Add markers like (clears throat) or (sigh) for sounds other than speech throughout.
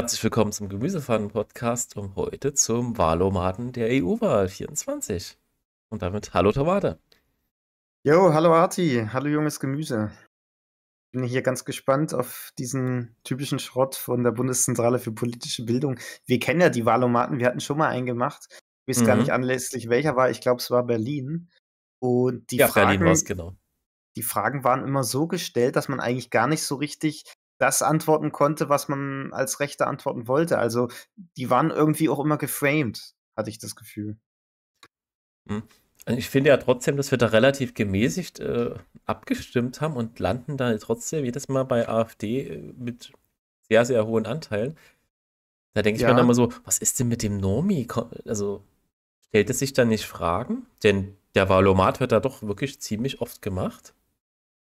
Herzlich willkommen zum Gemüsefahren-Podcast und heute zum Wahlomaten der EU-Wahl 24. Und damit hallo Tomate. Jo, hallo Arti, hallo junges Gemüse. Ich Bin hier ganz gespannt auf diesen typischen Schrott von der Bundeszentrale für politische Bildung. Wir kennen ja die Wahlomaten, wir hatten schon mal einen gemacht. Ich weiß mhm. gar nicht anlässlich welcher war, ich glaube es war Berlin. Und die ja, Fragen, Berlin war es, genau. Die Fragen waren immer so gestellt, dass man eigentlich gar nicht so richtig das antworten konnte, was man als Rechter antworten wollte. Also die waren irgendwie auch immer geframed, hatte ich das Gefühl. Hm. Also, ich finde ja trotzdem, dass wir da relativ gemäßigt äh, abgestimmt haben und landen da trotzdem jedes Mal bei AfD äh, mit sehr, sehr hohen Anteilen. Da denke ich ja. mir dann immer so, was ist denn mit dem Nomi? Also stellt es sich da nicht Fragen? Denn der Valomat wird da doch wirklich ziemlich oft gemacht.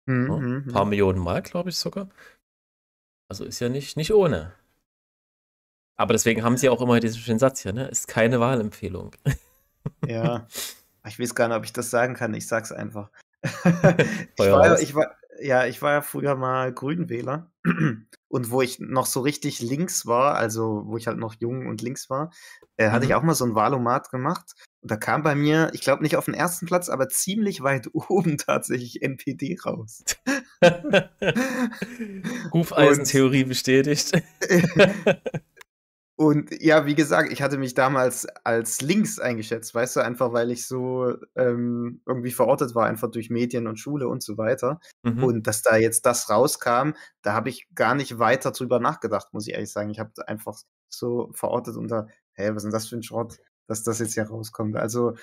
Mhm, ja, ein mhm, paar mhm. Millionen Mal, glaube ich sogar. Also ist ja nicht, nicht ohne. Aber deswegen haben sie auch immer diesen Satz hier, ne? Ist keine Wahlempfehlung. (laughs) Ja. Ich weiß gar nicht, ob ich das sagen kann. Ich sag's einfach. (laughs) ich, war, ich, war, ja, ich war ja früher mal Grünwähler. (clears throat) Und wo ich noch so richtig links war, also wo ich halt noch jung und links war, äh, mhm. hatte ich mhm. auch mal so ein Wahlomat gemacht. Und da kam bei mir, ich glaube nicht auf den ersten Platz, aber ziemlich weit (laughs) oben tatsächlich NPD raus. Hufeisentheorie (laughs) bestätigt. (laughs) und ja, wie gesagt, ich hatte mich damals als links eingeschätzt, weißt du, einfach weil ich so ähm, irgendwie verortet war, einfach durch Medien und Schule und so weiter. Mhm. Und dass da jetzt das rauskam, da habe ich gar nicht weiter drüber nachgedacht, muss ich ehrlich sagen. Ich habe einfach so verortet unter, hä, was ist denn das für ein Schrott, dass das jetzt hier rauskommt. Also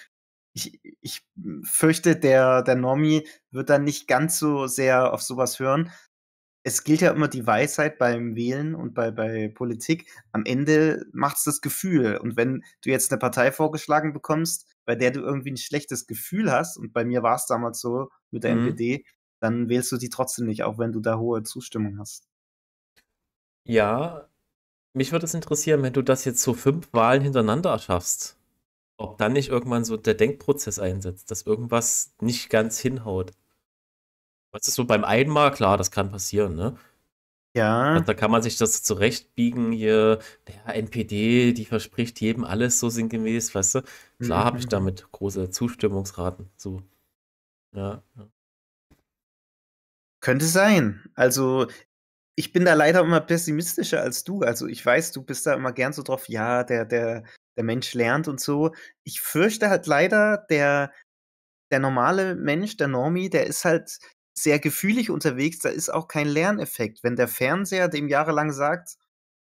ich, ich fürchte, der, der Normie wird dann nicht ganz so sehr auf sowas hören. Es gilt ja immer die Weisheit beim Wählen und bei, bei Politik. Am Ende macht es das Gefühl. Und wenn du jetzt eine Partei vorgeschlagen bekommst, bei der du irgendwie ein schlechtes Gefühl hast, und bei mir war es damals so mit der mhm. NPD, dann wählst du die trotzdem nicht, auch wenn du da hohe Zustimmung hast. Ja, mich würde es interessieren, wenn du das jetzt so fünf Wahlen hintereinander schaffst ob dann nicht irgendwann so der Denkprozess einsetzt, dass irgendwas nicht ganz hinhaut. Was ist so beim einmal klar, das kann passieren, ne? Ja. da kann man sich das zurechtbiegen hier. Der NPD, die verspricht jedem alles so sinngemäß, weißt du? Klar mhm. habe ich damit große Zustimmungsraten. So. ja. Könnte sein. Also, ich bin da leider immer pessimistischer als du. Also, ich weiß, du bist da immer gern so drauf, ja, der, der der Mensch lernt und so. Ich fürchte halt leider, der, der normale Mensch, der Normie, der ist halt sehr gefühlig unterwegs, da ist auch kein Lerneffekt. Wenn der Fernseher dem jahrelang sagt,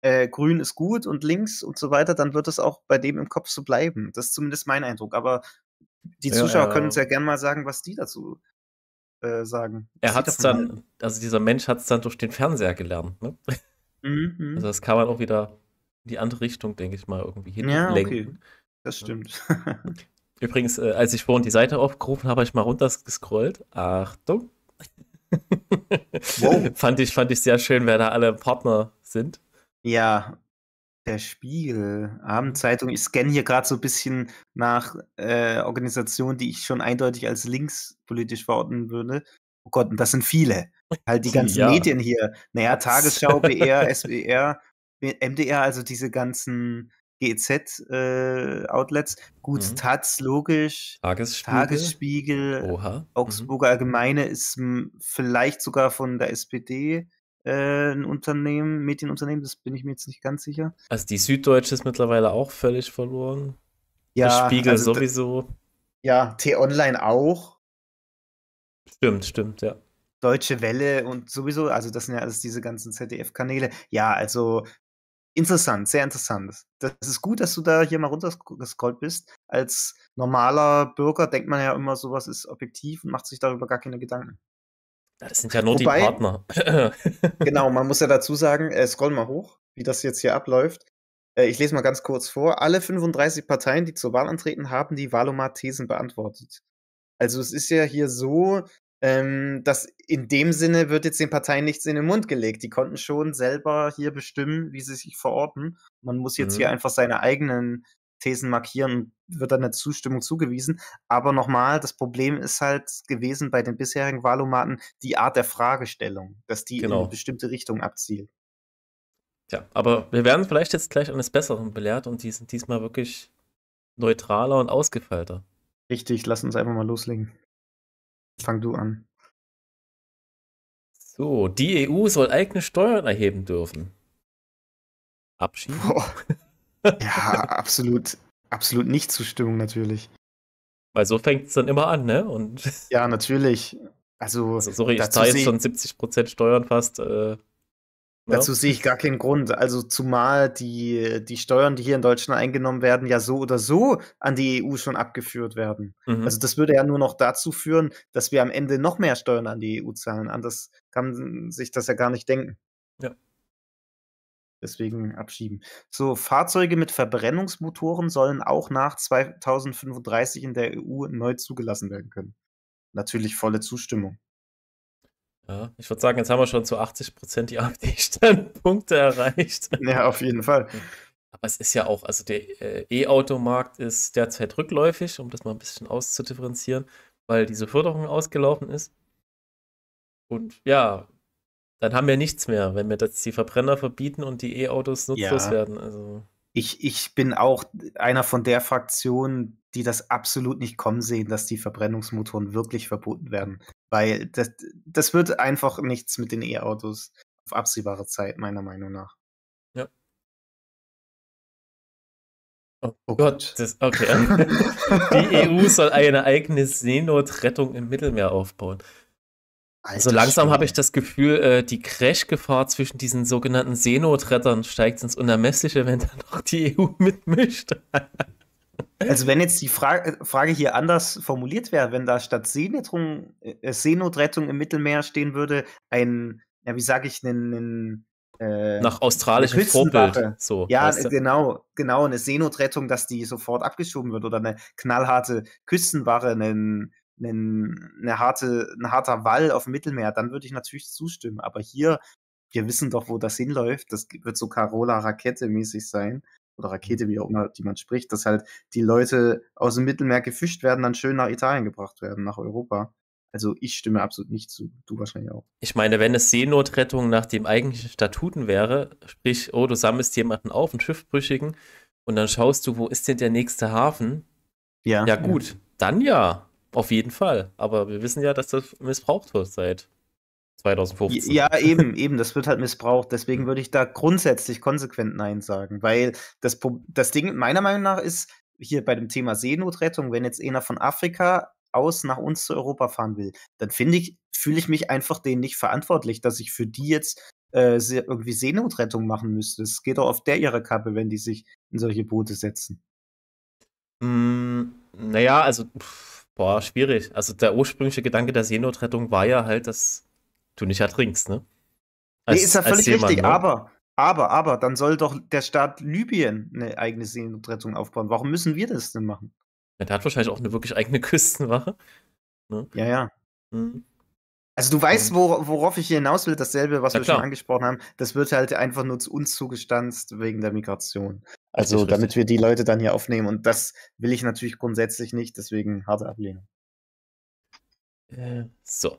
äh, grün ist gut und links und so weiter, dann wird es auch bei dem im Kopf so bleiben. Das ist zumindest mein Eindruck. Aber die Zuschauer ja, ja. können uns äh ja gerne mal sagen, was die dazu äh, sagen. Was er hat es dann, also dieser Mensch hat es dann durch den Fernseher gelernt. Ne? Mhm. mhm. Also das kann man auch wieder in die andere Richtung, denke ich mal, irgendwie hinlenken. Ja, okay. Das stimmt. (laughs) Übrigens, äh, als ich vorhin die Seite aufgerufen habe, habe ich mal runtergescrollt. Achtung. Wow. (laughs) fand, ich, fand ich sehr schön, wer da alle Partner sind. Ja, der Spiegel, Abendzeitung. Ich scanne hier gerade so ein bisschen nach äh, Organisationen, die ich schon eindeutig als linkspolitisch verordnen würde. Oh Gott, und das sind viele. Halt die (laughs) ganzen ja. Medien hier. Naja, Tagesschau, BR, SWR, MDR, also diese ganzen GEZ-Outlets, äh, gut, mhm. Taz, logisch, Tagesspiegel, Tagesspiegel Oha. Mhm. Augsburger mhm. Allgemeine ist m, vielleicht sogar von der SPD äh, ein Unternehmen, Medienunternehmen, das bin ich mir jetzt nicht ganz sicher. Also die Süddeutsche ist mittlerweile auch völlig verloren. Ja, der Spiegel also sowieso. Ja, T-Online auch. Stimmt, stimmt, ja. Deutsche Welle und sowieso, also das sind ja alles diese ganzen ZDF-Kanäle. Ja, also Interessant, sehr interessant. Das ist gut, dass du da hier mal runtergescrollt bist. Als normaler Bürger denkt man ja immer, sowas ist objektiv und macht sich darüber gar keine Gedanken. Das sind ja nur Wobei, die Partner. (clears throat) genau, man muss ja dazu sagen, äh, scroll mal hoch, wie das jetzt hier abläuft. Äh, ich lese mal ganz kurz vor. Alle 35 Parteien, die zur Wahl antreten, haben die Valomar-Thesen beantwortet. Also es ist ja hier so, ähm, das in dem Sinne wird jetzt den Parteien nichts in den Mund gelegt. Die konnten schon selber hier bestimmen, wie sie sich verorten. Man muss jetzt mhm. hier einfach seine eigenen Thesen markieren und wird dann eine Zustimmung zugewiesen. Aber nochmal, das Problem ist halt gewesen bei den bisherigen Wahlomaten die Art der Fragestellung, dass die genau. in eine bestimmte Richtung abzielt. Ja, aber wir werden vielleicht jetzt gleich eines Besseren belehrt und die sind diesmal wirklich neutraler und ausgefeilter. Richtig, lass uns einfach mal loslegen. Fang du an. So, die EU soll eigene Steuern erheben dürfen. Abschied? ja, absolut, absolut nicht Zustimmung natürlich. Weil so fängt es dann immer an, ne? Und ja, natürlich. Also, also sorry, ich zahle jetzt schon 70% Steuern fast. Äh, Dazu sehe ich gar keinen Grund. Also zumal die, die Steuern, die hier in Deutschland eingenommen werden, ja so oder so an die EU schon abgeführt werden. Mhm. Also das würde ja nur noch dazu führen, dass wir am Ende noch mehr Steuern an die EU zahlen. Anders kann man sich das ja gar nicht denken. Ja. Deswegen abschieben. So, Fahrzeuge mit Verbrennungsmotoren sollen auch nach 2035 in der EU neu zugelassen werden können. Natürlich volle Zustimmung. Ja, ich würde sagen, jetzt haben wir schon zu 80 Prozent die AfD-Standpunkte erreicht. Ja, auf jeden Fall. Aber es ist ja auch, also der äh, E-Automarkt ist derzeit rückläufig, um das mal ein bisschen auszudifferenzieren, weil diese Förderung ausgelaufen ist. Und ja, dann haben wir nichts mehr, wenn wir jetzt die Verbrenner verbieten und die E-Autos nutzlos ja. werden. Also. Ich, ich bin auch einer von der Fraktion, die das absolut nicht kommen sehen, dass die Verbrennungsmotoren wirklich verboten werden. Weil das, das wird einfach nichts mit den E-Autos auf absehbare Zeit, meiner Meinung nach. Ja. Oh, oh Gott, das, okay. (laughs) Die EU soll eine eigene Seenotrettung im Mittelmeer aufbauen. Also Alter also langsam habe ich das Gefühl, äh, die Crashgefahr zwischen diesen sogenannten Seenotrettern steigt ins Unermessliche, wenn da noch die EU (laughs) mitmischt. Also wenn jetzt die Fra äh, Frage hier anders formuliert wäre, wenn da statt Seenotrettung, äh, Seenotrettung im Mittelmeer stehen würde, ein, ja, wie sage ich, einen, äh, nach australischem Vorbild. So, ja, genau, genau, eine Seenotrettung, dass die sofort abgeschoben wird oder eine knallharte Küstenwache, einen, eine harte, ein harter Wall auf dem Mittelmeer, dann würde ich natürlich zustimmen. Aber hier, wir wissen doch, wo das hinläuft. Das wird so Carola Rakete mäßig sein oder Rakete, mhm. wie auch immer, die man spricht, dass halt die Leute aus dem Mittelmeer gefischt werden, dann schön nach Italien gebracht werden, nach Europa. Also ich stimme absolut nicht zu, du wahrscheinlich auch. Ich meine, wenn es Seenotrettung nach dem eigentlichen Statuten wäre, sprich, oh, du sammelst jemanden auf, einen Schiffbrüchigen, und dann schaust du, wo ist denn der nächste Hafen? Ja. Ja gut, ja. dann ja, auf jeden Fall. Aber wir wissen ja, dass das missbraucht wird seit 2015. Ja, (laughs) eben, eben, das wird halt missbraucht. Deswegen würde ich da grundsätzlich konsequent Nein sagen, weil das, das Ding meiner Meinung nach ist, hier bei dem Thema Seenotrettung, wenn jetzt einer von Afrika aus nach uns zu Europa fahren will, dann finde ich, fühle ich mich einfach denen nicht verantwortlich, dass ich für die jetzt äh, irgendwie Seenotrettung machen müsste. Es geht doch auf der ihre Kappe, wenn die sich in solche Boote setzen. Mm, hm, naja, also, pff, boah, schwierig. Also der ursprüngliche Gedanke der Seenotrettung war ja halt, dass du nicht ertrinkst, ne? Als, nee, ist ja völlig jemand, richtig, ne? aber, aber, aber, dann soll doch der Staat Libyen eine eigene Seenotrettung aufbauen. Warum müssen wir das denn machen? Ja, der hat wahrscheinlich auch eine wirklich eigene Küstenwache. (laughs) Ne? Ja, ja. Mhm. Also du weißt, hm. wor worauf ich hier hinaus will, dasselbe, was ja, wir klar. schon angesprochen haben, das wird halt einfach nur zu uns zugestanzt wegen der Migration. Also richtig, damit richtig. wir die Leute dann hier aufnehmen und das will ich natürlich grundsätzlich nicht, deswegen harte Ablehnung. Äh, so.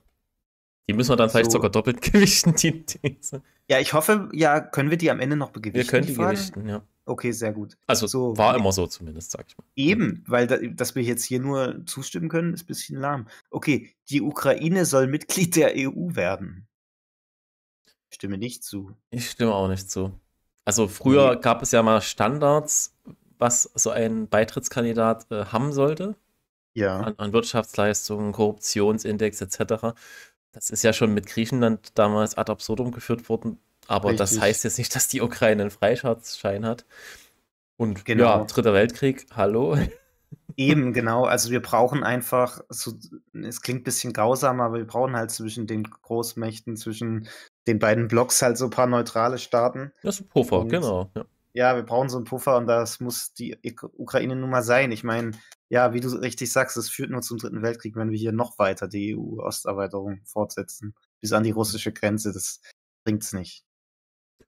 Die müssen wir dann vielleicht so. sogar doppelt (laughs) gewichten, die These. Ja, ich hoffe, ja, können wir die am Ende noch begewichten? Wir können die, die gewichten, ja. Okay, sehr gut. Also so, war immer so zumindest, sag ich mal. Eben, weil da, dass wir jetzt hier nur zustimmen können, ist ein bisschen lahm. Okay, die Ukraine soll Mitglied der EU werden. stimme nicht zu. Ich stimme auch nicht zu. Also früher nee. gab es ja mal Standards, was so ein Beitrittskandidat äh, haben sollte. Ja. An, an Wirtschaftsleistungen, Korruptionsindex etc. Das ist ja schon mit Griechenland damals ad absurdum geführt worden, aber Richtig. das heißt jetzt nicht, dass die Ukraine einen Freischatzschein hat. Und genau. ja, Dritter Weltkrieg, hallo. (laughs) Eben, genau. Also wir brauchen einfach, so, es klingt ein bisschen grausam, aber wir brauchen halt zwischen den Großmächten, zwischen den beiden Blocks halt so ein paar neutrale Staaten. Das ist ein Puffer, Und genau. Ja ja, wir brauchen so einen Puffer und das muss die Ukraine nun mal sein. Ich meine, ja, wie du richtig sagst, es führt nur zum Dritten Weltkrieg, wenn wir hier noch weiter die EU-Osterweiterung fortsetzen, bis an die russische Grenze. Das bringt's nicht.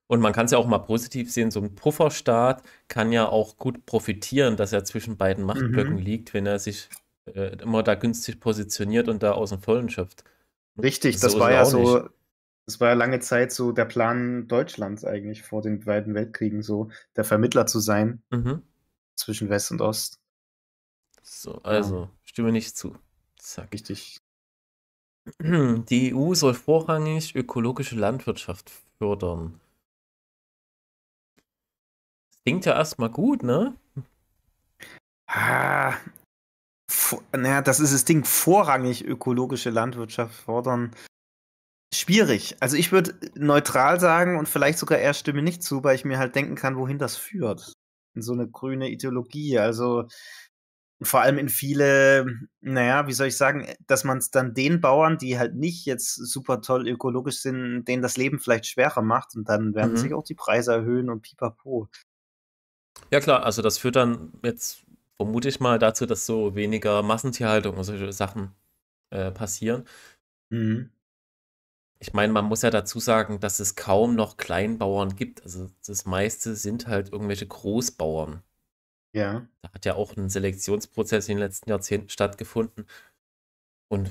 Und man kann es ja auch mal positiv sehen, so ein Pufferstaat kann ja auch gut profitieren, dass er zwischen beiden Machtblöcken mhm. liegt, wenn er sich äh, immer da günstig positioniert und da aus dem Vollen schöpft. Richtig, das, das war ja nicht. so das war lange Zeit so der Plan Deutschlands eigentlich vor den beiden Weltkriegen, so der Vermittler zu sein mhm. zwischen West und Ost. So, also, ja. stimme nicht zu. Sag ich dich. Die EU soll vorrangig ökologische Landwirtschaft fördern. Das klingt ja erstmal gut, ne? Ah, naja, das ist das Ding, vorrangig ökologische Landwirtschaft fordern. Schwierig. Also ich würde neutral sagen und vielleicht sogar eher stimme nicht zu, weil ich mir halt denken kann, wohin das führt. In so eine grüne Ideologie. Also vor allem in viele, naja, wie soll ich sagen, dass man es dann den Bauern, die halt nicht jetzt super toll ökologisch sind, denen das Leben vielleicht schwerer macht und dann werden mhm. sich auch die Preise erhöhen und pipapo. Ja klar, also das führt dann jetzt vermute ich mal dazu, dass so weniger Massentierhaltung und solche Sachen äh, passieren. Mhm. Ich meine, man muss ja dazu sagen, dass es kaum noch Kleinbauern gibt. Also das meiste sind halt irgendwelche Großbauern. Ja. Da hat ja auch ein Selektionsprozess in den letzten Jahrzehnten stattgefunden. Und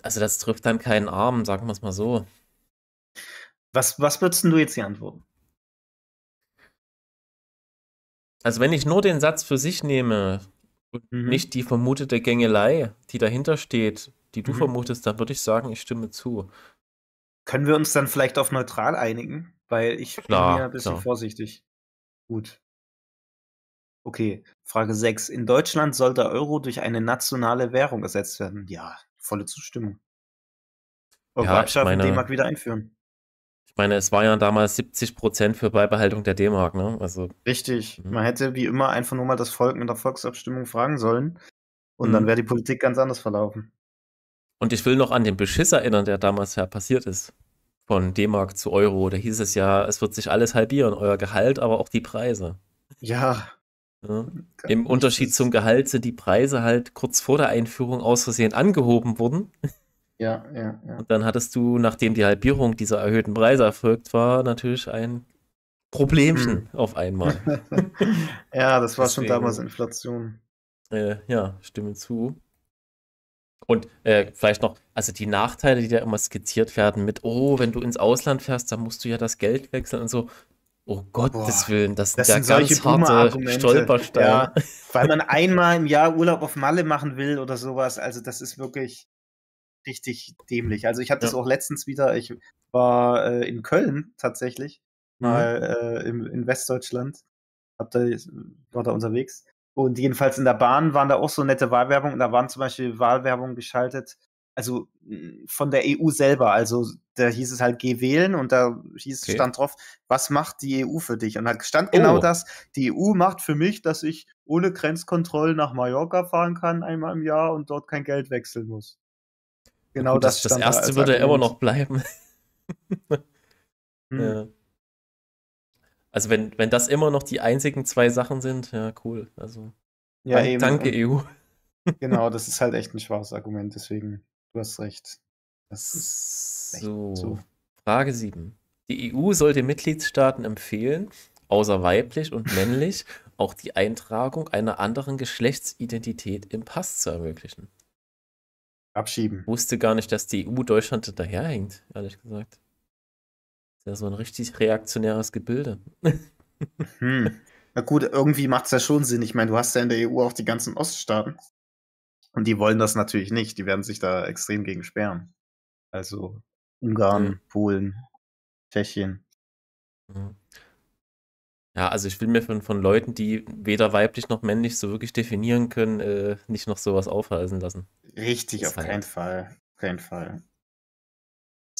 also das trifft dann keinen Arm, sagen wir es mal so. Was, was würdest du jetzt hier antworten? Also wenn ich nur den Satz für sich nehme und mhm. nicht die vermutete Gängelei, die dahinter steht, die du mhm. vermutest, dann würde ich sagen, ich stimme zu. Können wir uns dann vielleicht auf neutral einigen? Weil ich klar, bin ja ein bisschen klar. vorsichtig. Gut. Okay, Frage 6. In Deutschland soll der Euro durch eine nationale Währung ersetzt werden. Ja, volle Zustimmung. Auch ja, ich meine, D-Mark wieder einführen. Ich meine, es war ja damals 70 Prozent für Beibehaltung der D-Mark, ne? Also, Richtig. Mhm. Man hätte wie immer einfach nur mal das Volk mit der Volksabstimmung fragen sollen. Und mhm. dann wäre die Politik ganz anders verlaufen. Und ich will noch an den Beschiss erinnern, der damals ja passiert ist von D-Mark zu Euro, da hieß es ja, es wird sich alles halbieren, euer Gehalt, aber auch die Preise. Ja. ja. Im Unterschied zum Gehalt sind die Preise halt kurz vor der Einführung aus Versehen angehoben worden. Ja, ja, ja. Und dann hattest du, nachdem die Halbierung dieser erhöhten Preise erfolgt war, natürlich ein Problemchen hm. auf einmal. (laughs) ja, das war Deswegen, schon damals Inflation. Äh, ja, stimme zu. Und äh, vielleicht noch, also die Nachteile, die da immer skizziert werden mit, oh, wenn du ins Ausland fährst, dann musst du ja das Geld wechseln und so. Oh Gottes Boah, Willen, das, das sind ja ganz harte Stolpersteine. Ja, weil man einmal im Jahr Urlaub auf Malle machen will oder sowas. Also das ist wirklich richtig dämlich. Also ich hatte ja. das auch letztens wieder, ich war äh, in Köln tatsächlich, mhm. mal äh, im, in Westdeutschland, hab da, war da unterwegs und jedenfalls in der Bahn waren da auch so nette Wahlwerbung. Da waren zum Beispiel Wahlwerbungen geschaltet, also hm, von der EU selber. Also da hieß es halt, geh wählen und da hieß okay. stand drauf, was macht die EU für dich? Und da halt stand genau oh. das, die EU macht für mich, dass ich ohne Grenzkontrollen nach Mallorca fahren kann einmal im Jahr und dort kein Geld wechseln muss. Genau Gut, das, das stand Das erste da würde ja immer noch bleiben. (laughs) hm. ja. Also wenn, wenn das immer noch die einzigen zwei Sachen sind, ja, cool. Also ja, danke, eben. danke EU. (laughs) Genau, das ist halt echt ein schwaches Argument, deswegen, du hast recht. so. so. Frage 7. Die EU sollte Mitgliedstaaten empfehlen, außer weiblich und männlich, (laughs) auch die Eintragung einer anderen Geschlechtsidentität im Pass zu ermöglichen. Abschieben. Ich wusste gar nicht, dass die EU Deutschland hinterherhängt, ehrlich gesagt. Das ist so ein richtig reaktionäres Gebilde. Hm. Na gut, irgendwie macht es ja schon Sinn. Ich meine, du hast ja in der EU auch die ganzen Oststaaten. Und die wollen das natürlich nicht. Die werden sich da extrem gegen sperren. Also Ungarn, mhm. Polen, Tschechien. Ja, also ich will mir von, von Leuten, die weder weiblich noch männlich so wirklich definieren können, äh, nicht noch sowas aufhalsen lassen. Richtig, das auf keinen Fall. Auf keinen Fall.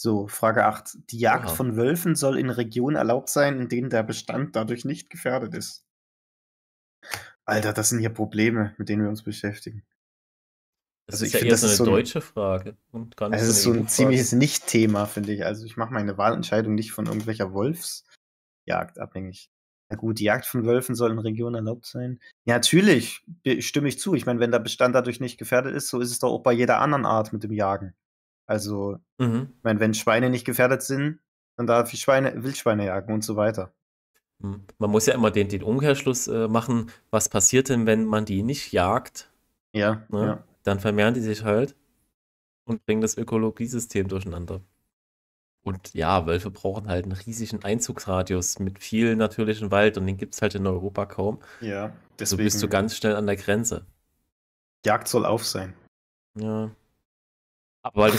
So, Frage 8. Die Jagd Aha. von Wölfen soll in Regionen erlaubt sein, in denen der Bestand dadurch nicht gefährdet ist. Alter, das sind hier Probleme, mit denen wir uns beschäftigen. Das also ist ja find, eher so eine deutsche Frage. Und gar nicht also das so ist so ein ziemliches Nicht-Thema, finde ich. Also ich mache meine Wahlentscheidung nicht von irgendwelcher Wolfsjagd abhängig. Na gut, die Jagd von Wölfen soll in Regionen erlaubt sein. Ja, natürlich stimme ich zu. Ich meine, wenn der Bestand dadurch nicht gefährdet ist, so ist es doch auch bei jeder anderen Art mit dem Jagen. Also, mhm. ich meine, wenn Schweine nicht gefährdet sind, dann darf ich Schweine, Wildschweine jagen und so weiter. Mhm. Man muss ja immer den, den Umkehrschluss äh, machen, was passiert denn, wenn man die nicht jagt? Ja, ne? ja. Dann vermehren die sich halt und bringen das Ökologiesystem durcheinander. Und ja, Wölfe brauchen halt einen riesigen Einzugsradius mit viel natürlichem Wald und den gibt es halt in Europa kaum. Ja, deswegen. So also bist du ganz schnell an der Grenze. Jagd soll auf sein. Ja, aber weil du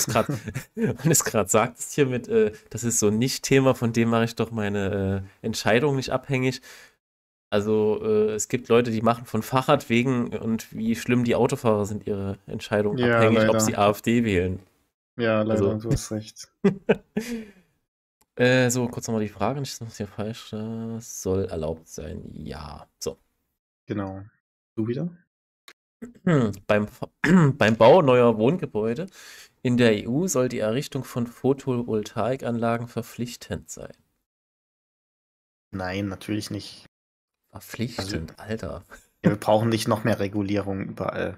es gerade sagtest hier mit, äh, das ist so ein Nicht-Thema, von dem mache ich doch meine äh, Entscheidung nicht abhängig. Also äh, es gibt Leute, die machen von Fahrrad wegen und wie schlimm die Autofahrer sind, ihre Entscheidung ja, abhängig, leider. ob sie AfD wählen. Ja, also leider, also. du hast recht. (laughs) äh, so, kurz nochmal die Frage, nicht, dass hier falsch das äh, soll erlaubt sein. Ja, so. Genau. Du wieder? (clears throat) beim, (clears throat) beim Bau neuer Wohngebäude in der EU soll die Errichtung von Photovoltaikanlagen verpflichtend sein. Nein, natürlich nicht. Verpflichtend, also, Alter. Ja, wir brauchen nicht noch mehr Regulierung überall.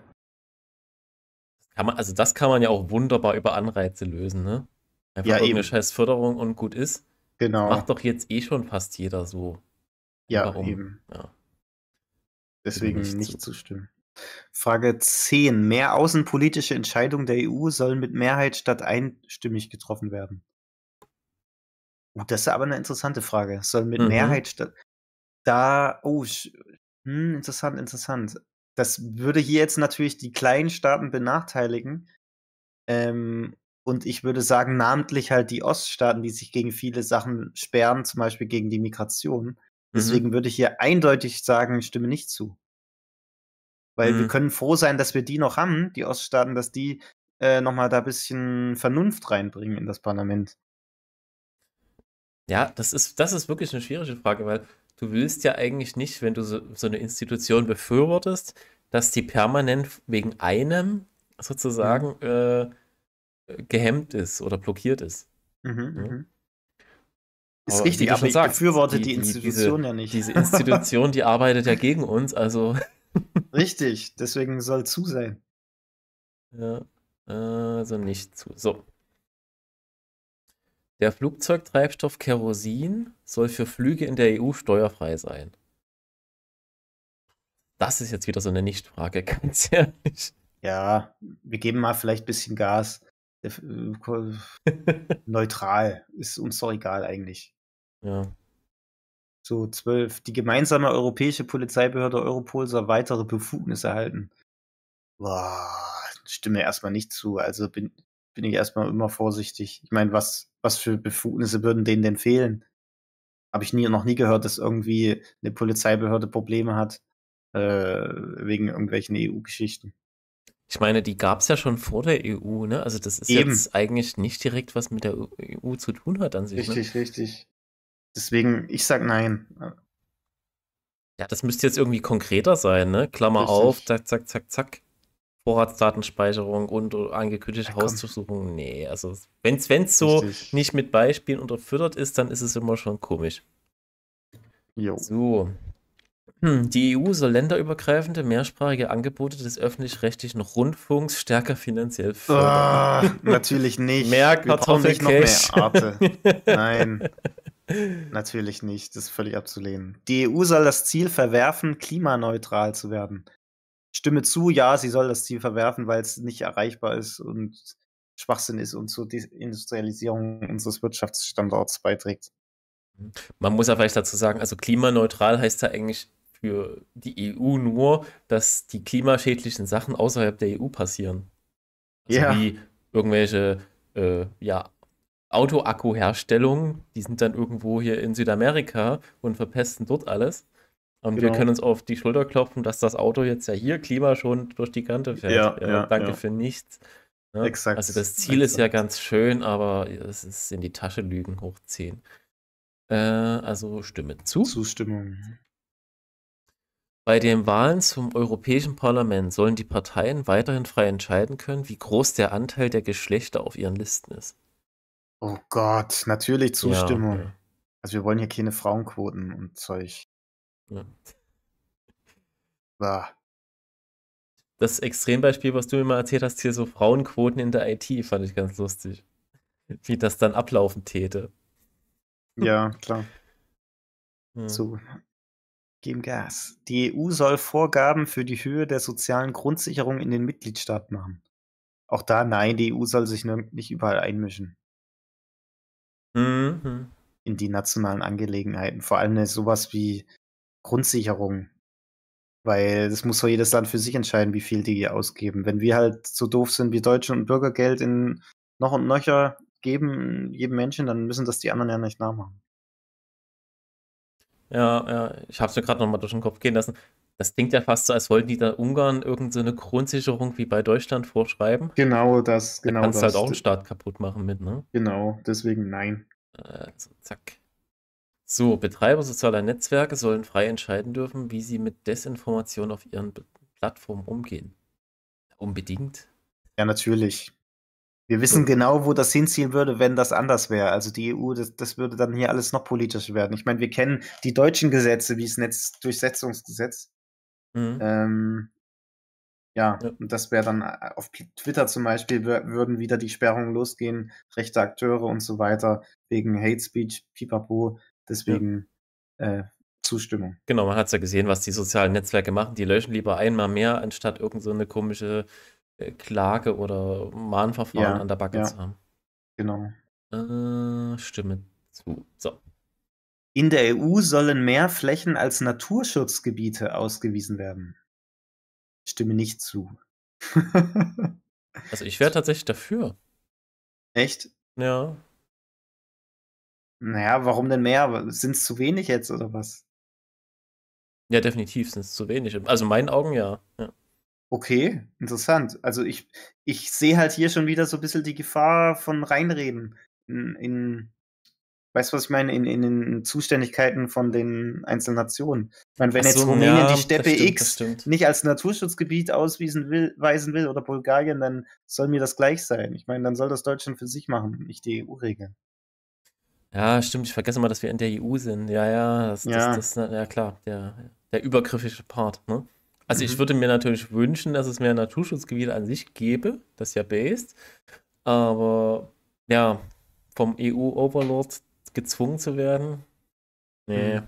Kann man, also das kann man ja auch wunderbar über Anreize lösen, ne? Einfach ja, irgendeine eben. scheiß Förderung und gut ist. Genau. Macht doch jetzt eh schon fast jeder so. Ja, Warum? eben. Ja. Deswegen nicht, nicht zustimmen. Frage 10. Mehr außenpolitische Entscheidungen der EU sollen mit Mehrheit statt einstimmig getroffen werden. Oh, das ist aber eine interessante Frage. Sollen mit mhm. Mehrheit statt. Da, oh, hm, interessant, interessant. Das würde hier jetzt natürlich die kleinen Staaten benachteiligen. Ähm, und ich würde sagen, namentlich halt die Oststaaten, die sich gegen viele Sachen sperren, zum Beispiel gegen die Migration. Mhm. Deswegen mhm. würde ich hier eindeutig sagen, stimme nicht zu. Weil mhm. wir können froh sein, dass wir die noch haben, die Oststaaten, dass die äh, nochmal da ein bisschen Vernunft reinbringen in das Parlament. Ja, das ist, das ist wirklich eine schwierige Frage, weil du willst ja eigentlich nicht, wenn du so, so eine Institution befürwortest, dass die permanent wegen einem sozusagen mhm. äh, gehemmt ist oder blockiert ist. Mhm, ne? mhm. Ist aber richtig, aber ich sagst, befürworte die, die Institution die, diese, ja nicht. Diese Institution, die arbeitet ja gegen uns, also. (laughs) Richtig, deswegen soll zu sein. Ja, also nicht zu. So. Der Flugzeugtreibstoff Kerosin soll für Flüge in der EU steuerfrei sein. Das ist jetzt wieder so eine Nichtfrage, (laughs) ganz ehrlich. Ja, wir geben mal vielleicht ein bisschen Gas. Äh, (laughs) neutral ist uns doch egal eigentlich. Ja. So zwölf Die gemeinsame europäische Polizeibehörde Europol soll weitere Befugnisse erhalten. Boah, stimme erstmal nicht zu. Also bin, bin ich erstmal immer vorsichtig. Ich meine, was, was für Befugnisse würden denen denn fehlen? Habe ich nie, noch nie gehört, dass irgendwie eine Polizeibehörde Probleme hat äh, wegen irgendwelchen EU-Geschichten. Ich meine, die gab es ja schon vor der EU, ne? Also das ist Eben. jetzt eigentlich nicht direkt was mit der EU zu tun hat an sich. Richtig, ne? richtig. Deswegen, ich sag nein. Ja, das müsste jetzt irgendwie konkreter sein, ne? Klammer Richtig. auf, zack, zack, zack, zack. Vorratsdatenspeicherung und äh, angekündigte ja, Hausdurchsuchung. Nee, also wenn es so nicht mit Beispielen unterfüttert ist, dann ist es immer schon komisch. Jo. So. Hm, die EU soll länderübergreifende, mehrsprachige Angebote des öffentlich-rechtlichen Rundfunks stärker finanziell ah, fördern. Oh, natürlich (laughs) nicht. Mehr Arte. (laughs) Nein. Natürlich nicht, das ist völlig abzulehnen. Die EU soll das Ziel verwerfen, klimaneutral zu werden. stimme zu, ja, sie soll das Ziel verwerfen, weil es nicht erreichbar ist und Schwachsinn ist und zur Industrialisierung unseres Wirtschaftsstandorts beiträgt. Man muss ja vielleicht dazu sagen, also klimaneutral heißt ja eigentlich für die EU nur, dass die klimaschädlichen Sachen außerhalb der EU passieren. Also ja. Wie irgendwelche äh, ja, Autoakkuherstellung, die sind dann irgendwo hier in Südamerika und verpesten dort alles. Und genau. wir können uns auf die Schulter klopfen, dass das Auto jetzt ja hier klimaschonend durch die Kante fährt. Ja, ja, ja danke ja. für nichts. Ne? Exakt. Also das Ziel exakt. ist ja ganz schön, aber es ist in die Tasche lügen hochziehen. Äh, also Stimme zu. Zustimmung. Bei den Wahlen zum Europäischen Parlament sollen die Parteien weiterhin frei entscheiden können, wie groß der Anteil der Geschlechter auf ihren Listen ist. Oh Gott, natürlich Zustimmung. Ja, okay. Also wir wollen hier keine Frauenquoten und Zeug. Ja. Bah. Das Extrembeispiel, was du mir mal erzählt hast, hier so Frauenquoten in der IT, fand ich ganz lustig. Wie das dann ablaufen täte. Ja, klar. Ja. So. Geben Gas. Die EU soll Vorgaben für die Höhe der sozialen Grundsicherung in den Mitgliedstaaten machen. Auch da, nein, die EU soll sich nicht überall einmischen mhm. in die nationalen Angelegenheiten. Vor allem ne, sowas wie Grundsicherung. Weil das muss doch jedes Land für sich entscheiden, wie viel die ausgeben. Wenn wir halt so doof sind wie Deutsche und Bürgergeld in noch und nöcher geben jedem Menschen, dann müssen das die anderen ja nicht nachmachen. Ja, ja, ich habe es mir gerade nochmal durch den Kopf gehen lassen. Das klingt ja fast so, als wollten die da Ungarn irgendeine so Grundsicherung wie bei Deutschland vorschreiben. Genau das, genau da kannst halt das. Kannst halt auch den Staat kaputt machen mit, ne? Genau, deswegen nein. Also, zack. So, Betreiber sozialer Netzwerke sollen frei entscheiden dürfen, wie sie mit Desinformation auf ihren Plattformen umgehen. Unbedingt. Ja, natürlich. Wir wissen genau, wo das hinziehen würde, wenn das anders wäre. Also die EU, das, das würde dann hier alles noch politischer werden. Ich meine, wir kennen die deutschen Gesetze, wie das Netzdurchsetzungsgesetz. Mhm. Ähm, ja, ja, und das wäre dann äh, auf Twitter zum Beispiel, würden wieder die Sperrungen losgehen, rechte Akteure und so weiter, wegen Hate Speech, pipapo, deswegen ja. äh, Zustimmung. Genau, man hat es ja gesehen, was die sozialen Netzwerke machen. Die löschen lieber einmal mehr, anstatt irgend so eine komische äh, Klage oder Mahnverfahren ja, an der Backe zu haben. Genau. Äh, stimme zu. So. In der EU sollen mehr Flächen als Naturschutzgebiete ausgewiesen werden. stimme nicht zu. (laughs) also ich wäre tatsächlich dafür. Echt? Ja. Naja, warum denn mehr? Sind es zu wenig jetzt oder was? Ja, definitiv sind es zu wenig. Also in meinen Augen ja. ja. Okay, interessant. Also ich, ich sehe halt hier schon wieder so ein bisschen die Gefahr von Reinreden in, in Weißt du, was ich meine? In, in den Zuständigkeiten von den einzelnen Nationen. Ich meine, wenn so, jetzt Rumänien ja, die Steppe stimmt, X nicht als Naturschutzgebiet ausweisen will, weisen will oder Bulgarien, dann soll mir das gleich sein. Ich meine, dann soll das Deutschland für sich machen, nicht die EU regeln. Ja, stimmt. Ich vergesse mal, dass wir in der EU sind. Ja, ja, das, ja. Das, das, ja klar, der, der übergriffige Part. Ne? Also mhm. ich würde mir natürlich wünschen, dass es mehr Naturschutzgebiete an sich gäbe. Das ist ja based. Aber ja, vom EU-Overlord gezwungen zu werden? Nee. Hm.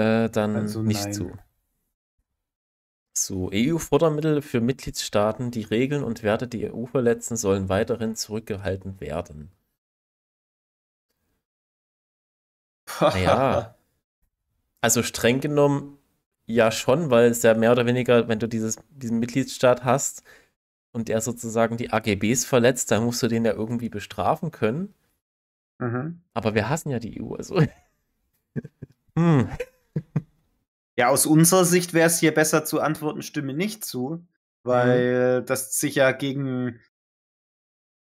Äh, dann also nicht nein. zu. So, EU-Fördermittel für Mitgliedstaaten, die Regeln und Werte der EU verletzen, sollen weiterhin zurückgehalten werden. naja. (laughs) Also streng genommen ja schon, weil es ja mehr oder weniger, wenn du dieses, diesen Mitgliedstaat hast und der sozusagen die AGBs verletzt, dann musst du den ja irgendwie bestrafen können. Mhm. Aber wir hassen ja die EU, also. (laughs) hm. Ja, aus unserer Sicht wäre es hier besser zu antworten, stimme nicht zu, weil mhm. das sich ja gegen,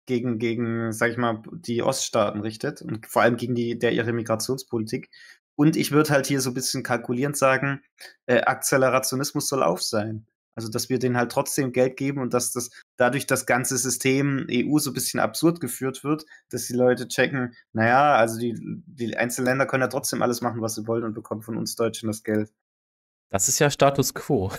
gegen, gegen, sag ich mal, die Oststaaten richtet und vor allem gegen die, der ihre Migrationspolitik. Und ich würde halt hier so ein bisschen kalkulierend sagen, äh, Akzelerationismus soll auf sein. Also, dass wir denen halt trotzdem Geld geben und dass das dadurch das ganze System EU so ein bisschen absurd geführt wird, dass die Leute checken, naja, also die, die Einzelländer können ja trotzdem alles machen, was sie wollen und bekommen von uns Deutschen das Geld. Das ist ja Status quo.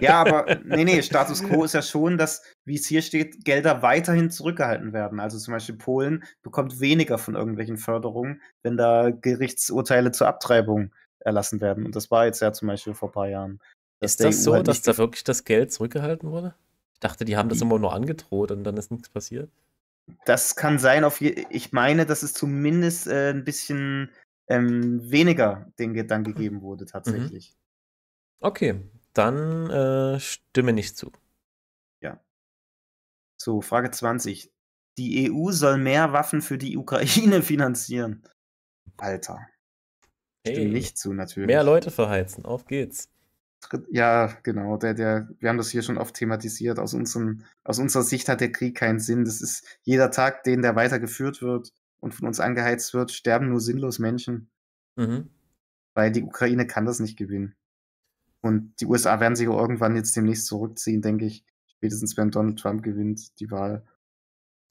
ja, aber (laughs) nee, nee, Status quo ist ja schon, dass, wie es hier steht, Gelder weiterhin zurückgehalten werden. Also zum Beispiel Polen bekommt weniger von irgendwelchen Förderungen, wenn da Gerichtsurteile zur Abtreibung erlassen werden. Und das war jetzt ja zum Beispiel vor ein paar Jahren. Ist das so, halt dass da wirklich das Geld zurückgehalten wurde? Ich dachte, die haben das immer nur angedroht und dann ist nichts passiert. Das kann sein. Auf je ich meine, dass es zumindest äh, ein bisschen ähm, weniger den dann mhm. gegeben wurde, mhm. tatsächlich. Okay, dann äh, stimme nicht zu. Ja. So, Frage 20. Die EU soll mehr Waffen für die Ukraine (laughs) finanzieren. Alter. Hey, stimme nicht zu, natürlich. Mehr Leute verheizen. Auf geht's ja, genau, der, der, wir haben das hier schon oft thematisiert. Aus, unserem, aus unserer Sicht hat der Krieg keinen Sinn. Das ist jeder Tag, den der weitergeführt wird und von uns angeheizt wird, sterben nur sinnlos Menschen. Mhm. Weil die Ukraine kann das nicht gewinnen. Und die USA werden sich irgendwann jetzt demnächst zurückziehen, denke ich. Spätestens wenn Donald Trump gewinnt, die Wahl.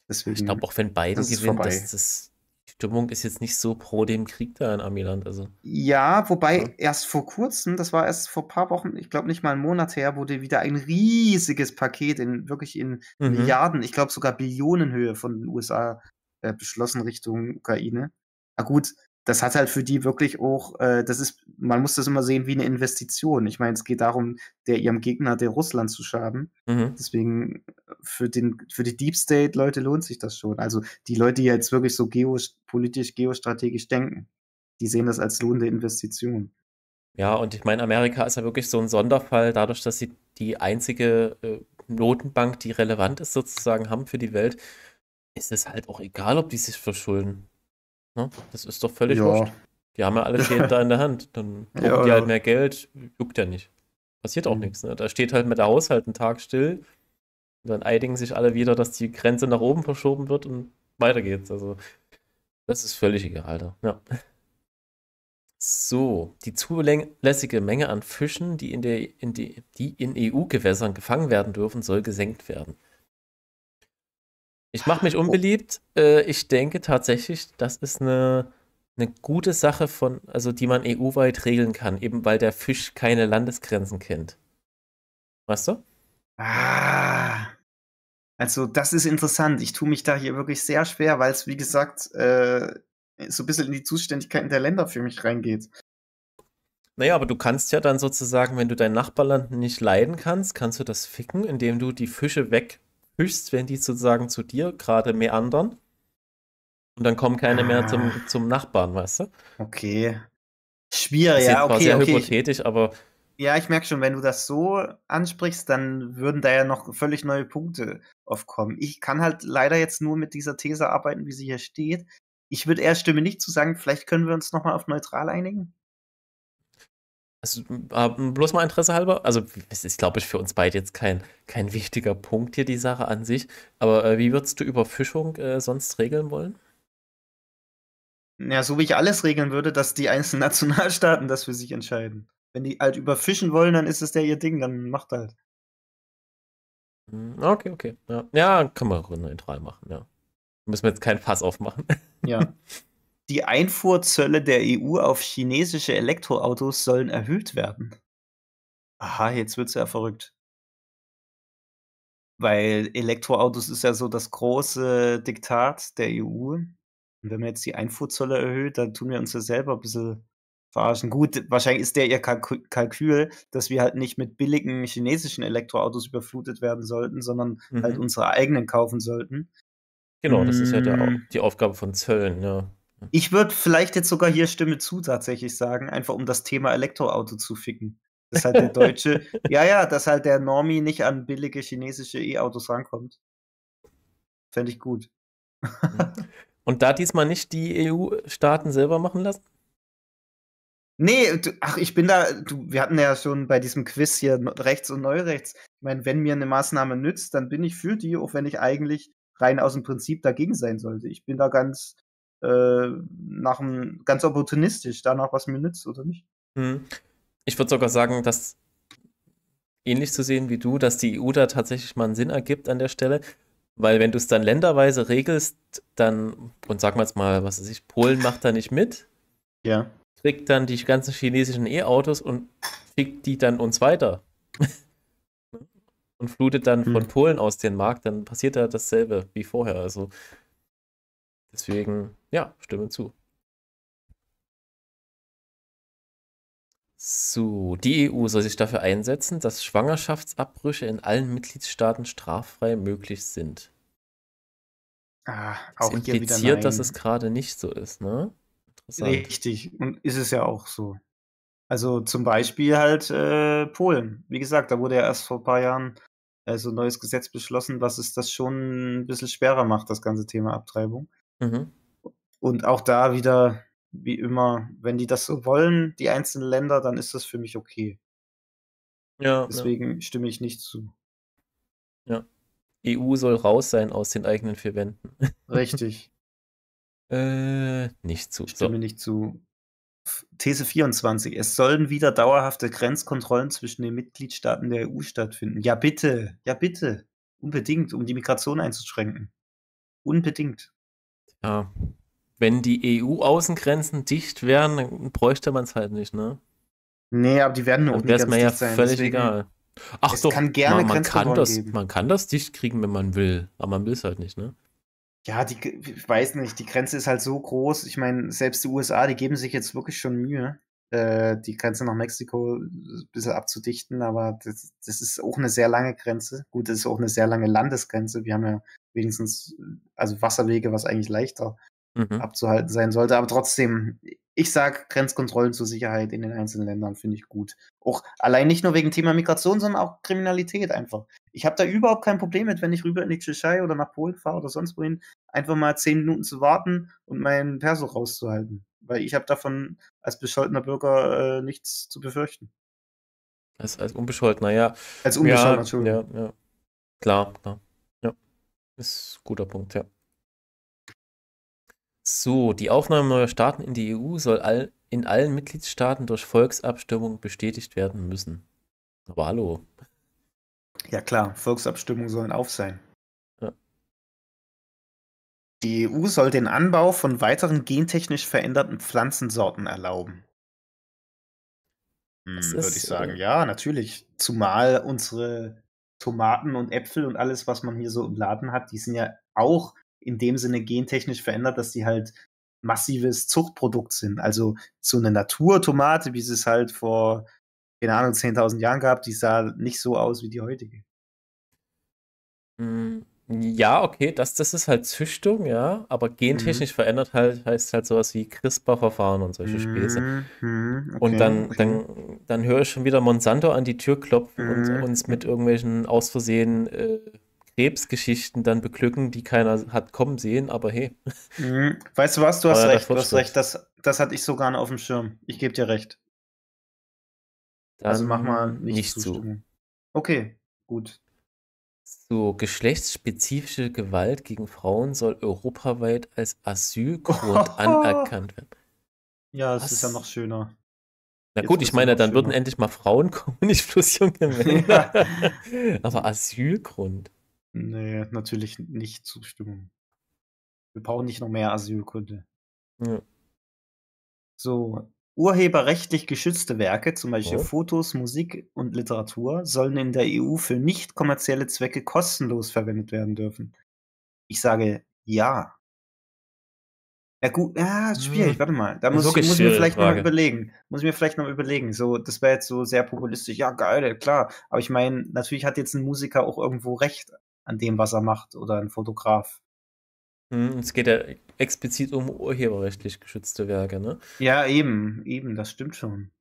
Deswegen, ich glaube, auch wenn Biden gewinnt, dass das Stimmung ist jetzt nicht so pro dem Krieg da in Amiland. Also. Ja, wobei ja. erst vor kurzem, das war erst vor ein paar Wochen, ich glaube nicht mal einen Monat her, wurde wieder ein riesiges Paket in wirklich in mhm. Milliarden, ich glaube sogar Billionenhöhe von den USA äh, beschlossen Richtung Ukraine. Na gut, das hat halt für die wirklich auch, äh, das ist, man muss das immer sehen wie eine Investition. Ich meine, es geht darum, der ihrem Gegner, der Russland zu schaden. Mhm. Deswegen äh, für den, für die Deep State Leute lohnt sich das schon. Also die Leute, die jetzt wirklich so geopolitisch, geostrategisch denken, die sehen das als lohnende Investition. Ja, und ich meine, Amerika ist ja wirklich so ein Sonderfall, dadurch, dass sie die einzige äh, Notenbank, die relevant ist, sozusagen haben für die Welt, ist es halt auch egal, ob die sich verschulden. Ne? Das ist doch völlig ja. wurscht. Die haben ja alle Schäden (laughs) da in der Hand. Dann brauchen ja, die halt mehr Geld, juckt ja nicht. Passiert auch mhm. nichts. Ne? Da steht halt mit der Haushalt einen Tag still. Und dann eidigen sich alle wieder, dass die Grenze nach oben verschoben wird und weiter geht's. Also, das ist völlig egal. Da. Ja. So, die zulässige Menge an Fischen, die in, der, in die, die in EU-Gewässern gefangen werden dürfen, soll gesenkt werden. Ich mache mich unbeliebt. Äh, ich denke tatsächlich, das ist eine, eine gute Sache von, also die man EU-weit regeln kann, eben weil der Fisch keine Landesgrenzen kennt. Weißt du? Ah. Also das ist interessant. Ich tue mich da hier wirklich sehr schwer, weil es, wie gesagt, äh, so ein bisschen in die Zuständigkeiten der Länder für mich reingeht. Naja, aber du kannst ja dann sozusagen, wenn du dein Nachbarland nicht leiden kannst, kannst du das ficken, indem du die Fische weg höchst, wenn die sozusagen zu dir gerade meandern. Und dann kommen keine ah. mehr zum, ah. zum Nachbarn, weißt du? Okay. Schwierig, ja, okay. Sehr okay, hypothetisch, aber. Ja, ich merke schon, wenn du das so ansprichst, dann würden da ja noch völlig neue Punkte aufkommen. Ich kann halt leider jetzt nur mit dieser These arbeiten, wie sie hier steht. Ich würde eher Stimme nicht zu sagen, vielleicht können wir uns nochmal auf neutral einigen. Also, bloß mal Interesse halber, also es ist, glaube ich, für uns beide jetzt kein, kein (laughs) wichtiger Punkt hier, die Sache an sich. Aber äh, wie würdest du Überfischung äh, sonst regeln wollen? Ja, so wie ich alles regeln würde, dass die einzelnen (laughs) Nationalstaaten das für sich entscheiden. Wenn die halt überfischen wollen, dann ist es ja ihr Ding, dann macht halt. Hm, okay, okay. Ja, ja kann man neutral machen, ja. Müssen wir jetzt keinen Fass aufmachen. Ja. (laughs) Die Einfuhrzölle der EU auf chinesische Elektroautos sollen erhöht werden. Aha, jetzt wird's ja verrückt. Weil Elektroautos ist ja so das große Diktat der EU. Und wenn man jetzt die Einfuhrzölle erhöht, dann tun wir uns ja selber ein bisschen verarschen. Gut, wahrscheinlich ist der ihr Kalk Kalkül, dass wir halt nicht mit billigen chinesischen Elektroautos überflutet werden sollten, sondern halt mhm. halt unsere eigenen kaufen sollten. Genau, das ist halt ja der, mm. die Aufgabe von Zöllen, ja. Ich würde vielleicht jetzt sogar hier Stimme zu tatsächlich sagen, einfach um das Thema Elektroauto zu ficken. Dass halt der Deutsche, (laughs) ja, ja, dass halt der Normie nicht an billige chinesische E-Autos rankommt. Fände ich gut. (laughs) Und da diesmal nicht die EU-Staaten selber machen lassen? Nee, du, ach, ich bin da, du, wir hatten ja schon bei diesem Quiz hier rechts und neurechts. Ich meine, wenn mir eine Maßnahme nützt, dann bin ich für die, auch wenn ich eigentlich rein aus dem Prinzip dagegen sein sollte. Ich bin da ganz äh, nach einem ganz opportunistisch danach, was mir nützt oder nicht. Hm. Ich würde sogar sagen, dass ähnlich zu sehen wie du, dass die EU da tatsächlich mal einen Sinn ergibt an der Stelle. Weil wenn du es dann länderweise regelst, dann, und sagen wir jetzt mal, was weiß ich, Polen macht da nicht mit. Ja. Kriegt dann die ganzen chinesischen E-Autos und schickt die dann uns weiter. (laughs) und flutet dann hm. von Polen aus den Markt, dann passiert da dasselbe wie vorher. Also deswegen ja, stimme zu. So, die EU soll sich dafür einsetzen, dass Schwangerschaftsabbrüche in allen Mitgliedstaaten straffrei möglich sind. Ah, auch das impliziert, hier wieder dass es gerade nicht so ist, ne? Richtig, und ist es ja auch so. Also zum Beispiel halt äh, Polen. Wie gesagt, da wurde ja erst vor ein paar Jahren äh, so also ein neues Gesetz beschlossen, was es das schon ein bisschen schwerer macht, das ganze Thema Abtreibung. Mhm. Und auch da wieder, wie immer, wenn die das so wollen, die einzelnen Länder, dann ist das für mich okay. Ja. Deswegen ja. stimme ich nicht zu. Ja. EU soll raus sein aus den eigenen vier Wänden. (laughs) Richtig. äh, nicht zu. Stimme so. nicht zu. These 24. Es sollen wieder dauerhafte Grenzkontrollen zwischen den Mitgliedstaaten der EU stattfinden. Ja, bitte. Ja, bitte. Unbedingt, um die Migration einzuschränken. Unbedingt. Ja, wenn die EU-Außengrenzen dicht wären, dann bräuchte man es halt nicht, ne? Nee, aber die werden mir auch nicht mir ja sein. völlig egal. Ach es doch, kann gerne man, man kann das, man kann das dicht kriegen, wenn man will, aber man will es halt nicht, ne? Ja, die, ich weiß nicht, die Grenze ist halt so groß. Ich meine, selbst die USA, die geben sich jetzt wirklich schon Mühe, äh, die Grenze nach Mexiko ein bisschen abzudichten, aber das, das ist auch eine sehr lange Grenze. Gut, das ist auch eine sehr lange Landesgrenze. Wir haben ja wenigstens, also Wasserwege, was eigentlich leichter mhm. abzuhalten sein sollte. Aber trotzdem, ich sage Grenzkontrollen zur Sicherheit in den einzelnen Ländern finde ich gut. Auch allein nicht nur wegen Thema Migration, sondern auch Kriminalität einfach. Ich habe da überhaupt kein Problem mit, wenn ich rüber in die Tschechei oder nach Polen fahre oder sonst wohin, einfach mal zehn Minuten zu warten und meinen Perso rauszuhalten. Weil ich habe davon als bescholtener Bürger äh, nichts zu befürchten. Als, als unbescholtener, ja. Als unbescholtener, ja, Entschuldigung. Ja, ja. Klar, klar. Ja. Ist ein guter Punkt, ja. So, die Aufnahme neuer Staaten in die EU soll all, in allen Mitgliedstaaten durch Volksabstimmung bestätigt werden müssen. Aber hallo. Ja klar, Volksabstimmungen sollen auf sein. Die EU soll den Anbau von weiteren gentechnisch veränderten Pflanzensorten erlauben. Hm, würde ich äh, sagen, äh, ja, natürlich. Zumal unsere Tomaten und Äpfel und alles, was man hier so im Laden hat, die sind ja auch in dem Sinne gentechnisch verändert, dass die halt massives Zuchtprodukt sind. Also so eine Naturtomate, wie es es halt vor, keine Ahnung, 10.000 Jahren gab, die sah nicht so aus wie die heutige. Hm, ja, okay, das, das ist halt Züchtung, ja, aber gentechnisch mhm. verändert halt, heißt halt sowas wie CRISPR-Verfahren und solche mhm, Späße. Mhm, okay, und dann, okay. dann, dann höre ich schon wieder Monsanto an die Tür klopfen mhm. und uns mit irgendwelchen aus Versehen äh, Krebsgeschichten dann beglücken, die keiner hat kommen sehen, aber hey. Mhm. Weißt du was, du hast recht, du hast recht, das, das hatte ich so gar auf dem Schirm. Ich gebe dir recht. Dann also mach mal nicht, nicht zu. Okay, gut. So, geschlechtsspezifische Gewalt gegen Frauen soll europaweit als Asylgrund (laughs) anerkannt werden. Ja, es ist ja noch schöner. Na Jetzt gut, ich meine, dann schöner. würden endlich mal Frauen (laughs) kommen, nicht bloß junge (laughs) Männer. Aber Asylgrund. Nee, natürlich nicht Zustimmung. Wir brauchen nicht noch mehr Asylkunde. Ja. So, urheberrechtlich geschützte Werke, zum Beispiel oh. Fotos, Musik und Literatur, sollen in der EU für nicht kommerzielle Zwecke kostenlos verwendet werden dürfen. Ich sage ja. Ja gut, ja, hm. schwierig, warte mal. Da muss, ich, muss ich mir vielleicht noch überlegen. Muss ich mir vielleicht noch überlegen. So, das wäre jetzt so sehr populistisch. Ja, geil, klar. Aber ich meine, natürlich hat jetzt ein Musiker auch irgendwo recht an dem, was er macht oder ein Fotograf. Hm, es geht ja explizit um urheberrechtlich geschützte Werke, ne? Ja, eben, eben, das stimmt schon.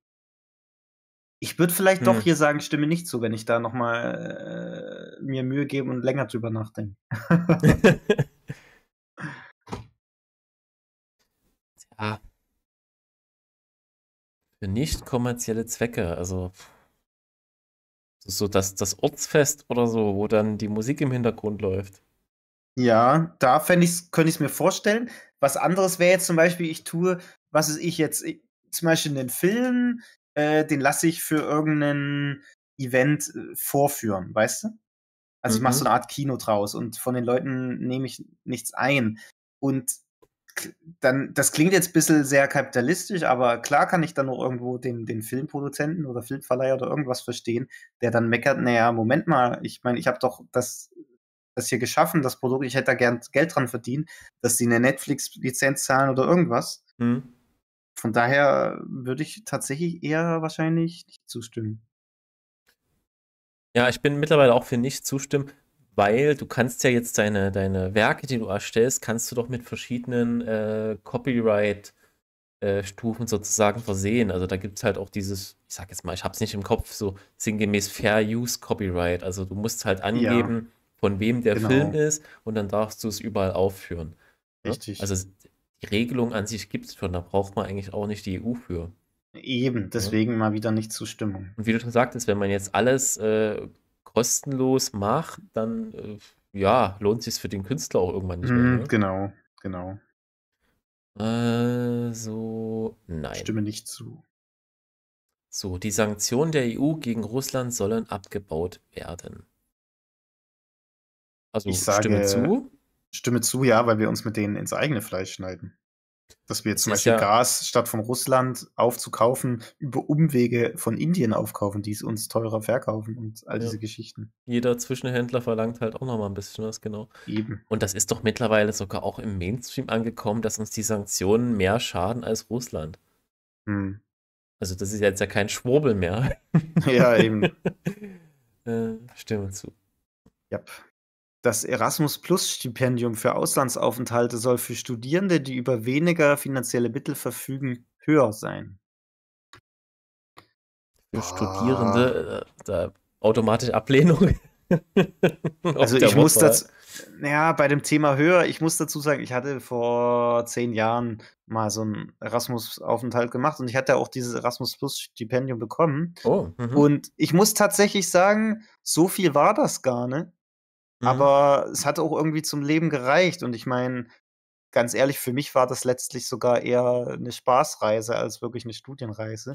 Ich würde vielleicht hm. doch hier sagen, stimme nicht zu, wenn ich da nochmal äh, mir Mühe gebe und länger drüber nachdenke. (laughs) ja. Für nicht kommerzielle Zwecke, also so das, das Ortsfest oder so, wo dann die Musik im Hintergrund läuft. Ja, da ich's, könnte ich es mir vorstellen. Was anderes wäre jetzt zum Beispiel, ich tue, was ist ich jetzt, ich, zum Beispiel einen Film, äh, den lasse ich für irgendein Event äh, vorführen, weißt du? Also mhm. ich mache so eine Art Kino draus und von den Leuten nehme ich nichts ein. Und dann, das klingt jetzt ein bisschen sehr kapitalistisch, aber klar kann ich dann noch irgendwo den, den Filmproduzenten oder Filmverleiher oder irgendwas verstehen, der dann meckert, naja, Moment mal, ich meine, ich habe doch das, das hier geschaffen, das Produkt, ich hätte da gern Geld dran verdient, dass die eine Netflix-Lizenz zahlen oder irgendwas. Mhm. Von daher würde ich tatsächlich eher wahrscheinlich nicht zustimmen. Ja, ich bin mittlerweile auch für nicht zustimmen weil du kannst ja jetzt deine, deine Werke, die du erstellst, kannst du doch mit verschiedenen äh, Copyright-Stufen äh, sozusagen versehen. Also da gibt es halt auch dieses, ich sag jetzt mal, ich hab's nicht im Kopf, so sinngemäß Fair Use Copyright. Also du musst halt angeben, ja. von wem der genau. Film ist und dann darfst du es überall aufführen. Richtig. Ja? Also die Regelung an sich gibt es schon, da braucht man eigentlich auch nicht die EU für. Eben, deswegen ja. mal wieder nicht Zustimmung. Und wie du schon sagtest, wenn man jetzt alles äh, kostenlos macht, dann äh, ja, lohnt sich für den Künstler auch irgendwann nicht mehr. Mhm, ne? Genau, genau. Also, nein. Stimme nicht zu. So, die Sanktionen der EU gegen Russland sollen abgebaut werden. Also ich sage, stimme zu. Stimme zu, ja, weil wir uns mit denen ins eigene Fleisch schneiden. Dass wir jetzt zum Beispiel ja Gas statt von Russland aufzukaufen, über Umwege von Indien aufkaufen, die es uns teurer verkaufen und all ja. diese Geschichten. Jeder Zwischenhändler verlangt halt auch nochmal ein bisschen was, genau. Eben. Und das ist doch mittlerweile sogar auch im Mainstream angekommen, dass uns die Sanktionen mehr schaden als Russland. Hm. Also das ist jetzt ja kein Schwurbel mehr. (laughs) Ja, eben. (laughs) äh, stimme zu. Ja. Yep. Das Erasmus-Plus-Stipendium für Auslandsaufenthalte soll für Studierende, die über weniger finanzielle Mittel verfügen, höher sein. Für ah. Studierende äh, da automatisch Ablehnung. (laughs) also ich muss dazu, ja, bei dem Thema höher, ich muss dazu sagen, ich hatte vor zehn Jahren mal so einen Erasmus-Aufenthalt gemacht und ich hatte auch dieses Erasmus-Plus-Stipendium bekommen. Oh, mhm. und ich muss tatsächlich sagen, so viel war das gar nicht. Ne? Mhm. Aber es hat auch irgendwie zum Leben gereicht. Und ich meine, ganz ehrlich, für mich war das letztlich sogar eher eine Spaßreise als wirklich eine Studienreise.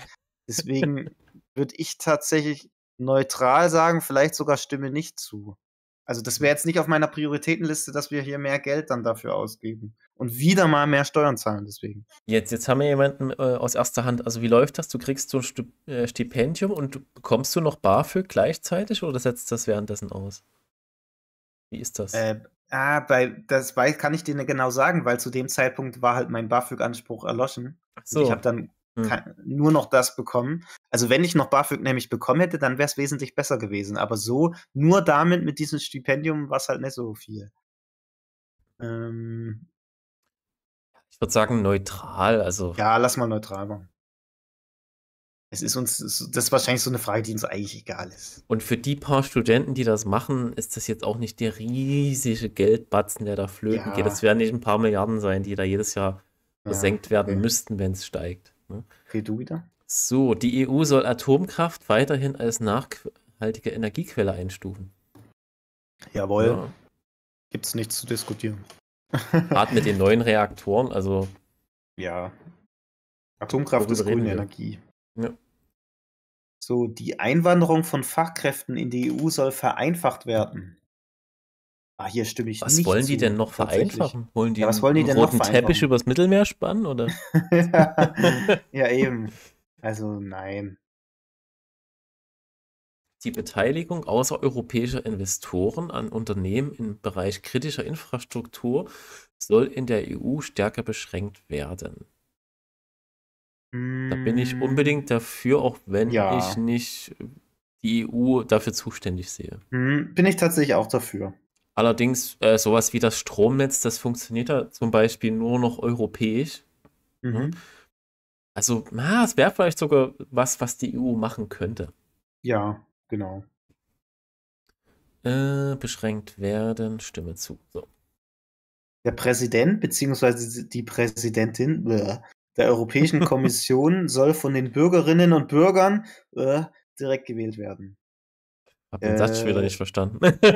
Deswegen (laughs) würde ich tatsächlich neutral sagen, vielleicht sogar stimme nicht zu. Also das wäre mhm. jetzt nicht auf meiner Prioritätenliste, dass wir hier mehr Geld dann dafür ausgeben und wieder mal mehr Steuern zahlen deswegen. Jetzt, jetzt haben wir jemanden äh, aus erster Hand. Also wie läuft das? Du kriegst so ein äh, Stipendium und bekommst du noch BAföG gleichzeitig oder setzt das währenddessen aus? Wie ist das? Äh, ah, bei, das bei, kann ich dir nicht genau sagen, weil zu dem Zeitpunkt war halt mein BAföG-Anspruch erloschen. Ach so. Und ich habe dann hm. kann, nur noch das bekommen. Also wenn ich noch BAföG nämlich bekommen hätte, dann wäre es wesentlich besser gewesen. Aber so, nur damit, mit diesem Stipendium, war es halt nicht so viel. Ähm, ich würde sagen neutral, also. Ja, lass mal neutral machen. Es ist uns, das ist wahrscheinlich so eine Frage, die uns eigentlich egal ist. Und für die paar Studenten, die das machen, ist das jetzt auch nicht der riesige Geldbatzen, der da flöten ja. geht. Das werden nicht ein paar Milliarden sein, die da jedes Jahr ja, werden okay. müssten, wenn es steigt. Ne? Red du wieder? So, die EU soll Atomkraft weiterhin als nachhaltige Energiequelle einstufen. Jawohl. Ja. es nichts zu diskutieren. Gerade mit den neuen Reaktoren, also. Ja. Atomkraft ist grüne Energie. Ja. So, die Einwanderung von Fachkräften in die EU soll vereinfacht werden. Ah, hier stimme ich was nicht. Was wollen zu, die denn noch vereinfachen? Wollen die ja, was wollen die denn roten noch Teppich übers Mittelmeer spannen oder? (laughs) ja, eben. Also nein. Die Beteiligung außereuropäischer Investoren an Unternehmen im Bereich kritischer Infrastruktur soll in der EU stärker beschränkt werden. Da bin ich mm. unbedingt dafür, auch wenn ja. ich nicht die EU dafür zuständig sehe. Mm, bin ich tatsächlich auch dafür. Allerdings, äh, sowas wie das Stromnetz, das funktioniert da zum Beispiel nur noch europäisch. Mhm. Ne? Also, es wäre vielleicht sogar was, was die EU machen könnte. Ja, genau. Äh, beschränkt werden, Stimme zu. So. Der Präsident bzw. die Präsidentin bleh, der Europäischen (laughs) Kommission soll von den Bürgerinnen und Bürgern äh, direkt gewählt werden. Hab den äh, Satz schon wieder nicht verstanden. (laughs) ja,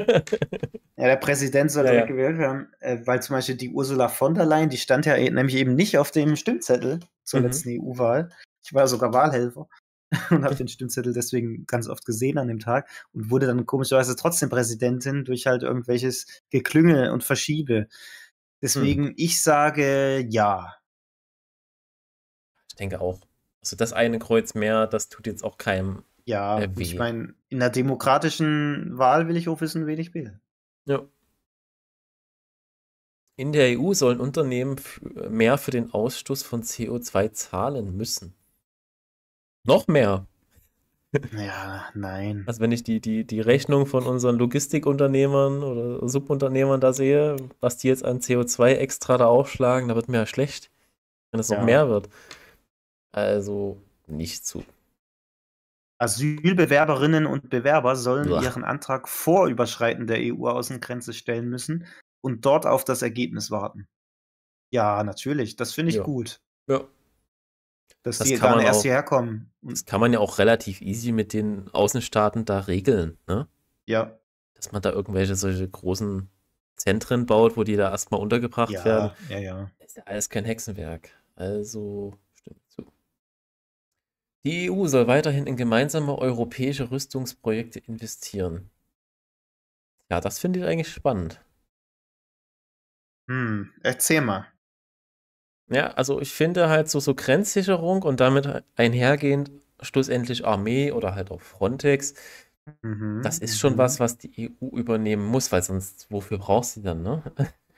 der Präsident soll ja, direkt ja. gewählt werden, äh, weil zum Beispiel die Ursula von der Leyen, die stand ja e-, nämlich eben nicht auf dem Stimmzettel zur mhm. letzten EU-Wahl. Ich war sogar Wahlhelfer (laughs) und habe den Stimmzettel deswegen ganz oft gesehen an dem Tag und wurde dann komischerweise trotzdem Präsidentin durch halt irgendwelches Geklüngel und Verschiebe. Hm. Deswegen, mhm. ich sage ja. Ich denke auch. Also das eine Kreuz mehr, das tut jetzt auch keinem. Ja, äh, ich meine, in der demokratischen Wahl will ich auch wissen, wen ich wähle. Ja. In der EU sollen Unternehmen äh, mehr für den Ausstoß von CO2 zahlen müssen. Noch mehr. (laughs) Ja, nein. Also wenn ich die, die, die Rechnung von unseren Logistikunternehmern oder Subunternehmern da sehe, was die jetzt an CO2 extra da aufschlagen, da wird mir ja schlecht, wenn es ja. noch mehr wird also nicht zu. Asylbewerberinnen und Bewerber sollen Boah. ihren Antrag vor Überschreiten der EU-Außengrenze stellen müssen und dort auf das Ergebnis warten. Ja, natürlich. Das finde ich ja. gut. Ja. Dass das die kann dann erst hierher kommen. Das kann man ja auch relativ easy mit den Außenstaaten da regeln, ne? Ja. Dass man da irgendwelche solche großen Zentren baut, wo die da erstmal untergebracht ja, werden. Ja, ja. Das ist ja alles kein Hexenwerk. Also, die EU soll weiterhin in gemeinsame europäische Rüstungsprojekte investieren. Ja, das finde ich eigentlich spannend. Hm, erzähl mal. Ja, also ich finde halt so, so Grenzsicherung und damit einhergehend schlussendlich Armee oder halt auch Frontex, mhm, das ist schon mhm. was, was die EU übernehmen muss, weil sonst, wofür brauchst du sie dann, ne?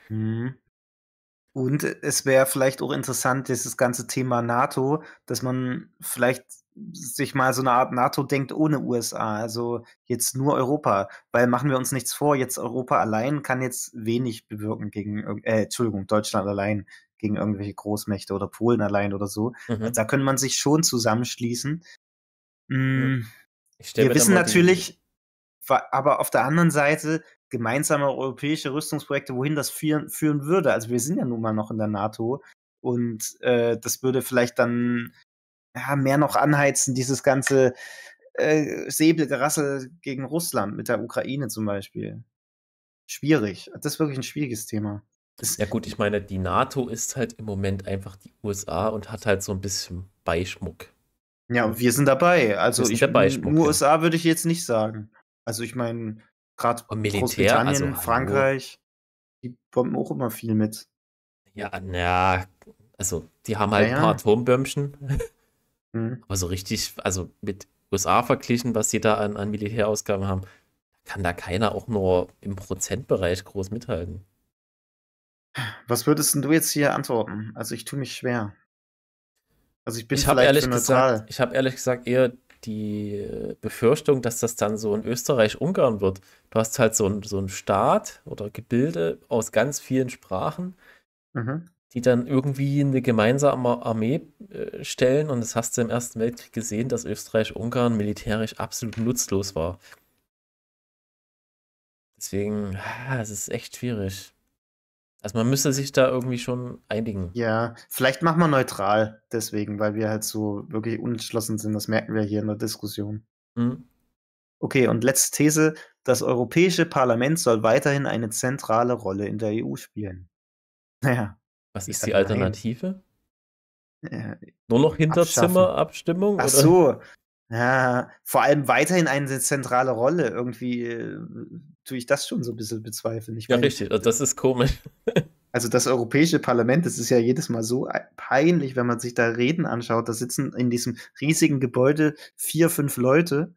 Mhm. Und es wäre vielleicht auch interessant, dieses ganze Thema NATO, dass man vielleicht sich mal so eine Art NATO denkt ohne USA, also jetzt nur Europa, weil machen wir uns nichts vor, jetzt Europa allein kann jetzt wenig bewirken gegen, äh, Entschuldigung, Deutschland allein gegen irgendwelche Großmächte oder Polen allein oder so. Mhm. Da könnte man sich schon zusammenschließen. Mhm. Wir wissen natürlich, aber auf der anderen Seite gemeinsame europäische Rüstungsprojekte, wohin das führen, führen würde. Also wir sind ja nun mal noch in der NATO und äh, das würde vielleicht dann ja, mehr noch anheizen, dieses ganze äh, Säbelgerassel gegen Russland mit der Ukraine zum Beispiel. Schwierig. Das ist wirklich ein schwieriges Thema. Das ja gut, ich meine, die NATO ist halt im Moment einfach die USA und hat halt so ein bisschen Beischmuck. Ja, und wir sind dabei. Also ich, Beischmuck, nur ja. USA würde ich jetzt nicht sagen. Also ich meine, Gerade Großbritannien, also, Frankreich, die bomben auch immer viel mit. Ja, naja, also die haben halt ja, ein paar ja. Atombömmchen. Mhm. Aber so richtig, also mit USA verglichen, was sie da an, an Militärausgaben haben, kann da keiner auch nur im Prozentbereich groß mithalten. Was würdest du jetzt hier antworten? Also ich tue mich schwer. Also ich bin ich vielleicht ehrlich gesagt, Ich habe ehrlich gesagt eher die äh, Befürchtung, dass das dann so in Österreich-Ungarn wird. Du hast halt so einen so ein Staat oder Gebilde aus ganz vielen Sprachen, mhm. die dann irgendwie eine gemeinsame Armee äh, stellen. Und das hast du im Ersten Weltkrieg gesehen, dass Österreich-Ungarn militärisch absolut nutzlos war. Deswegen, ah, es ist echt schwierig. Also man müsste sich da irgendwie schon einigen. Ja, vielleicht machen wir neutral deswegen, weil wir halt so wirklich unentschlossen sind. Das merken wir hier in der Diskussion. Mhm. Okay, und letzte These. Das Europäische Parlament soll weiterhin eine zentrale Rolle in der EU spielen. Naja. Was ist die Alternative? Nein. Äh, Nur noch Hinterzimmerabstimmung? Ach so. Ja, vor allem weiterhin eine zentrale Rolle. Irgendwie äh, tue ich das schon so ein bisschen bezweifeln. Ich ja, meine, richtig, also das ist komisch. (laughs) Also das Europäische Parlament, das ist ja jedes Mal so peinlich, wenn man sich da Reden anschaut. Da sitzen in diesem riesigen Gebäude vier, fünf Leute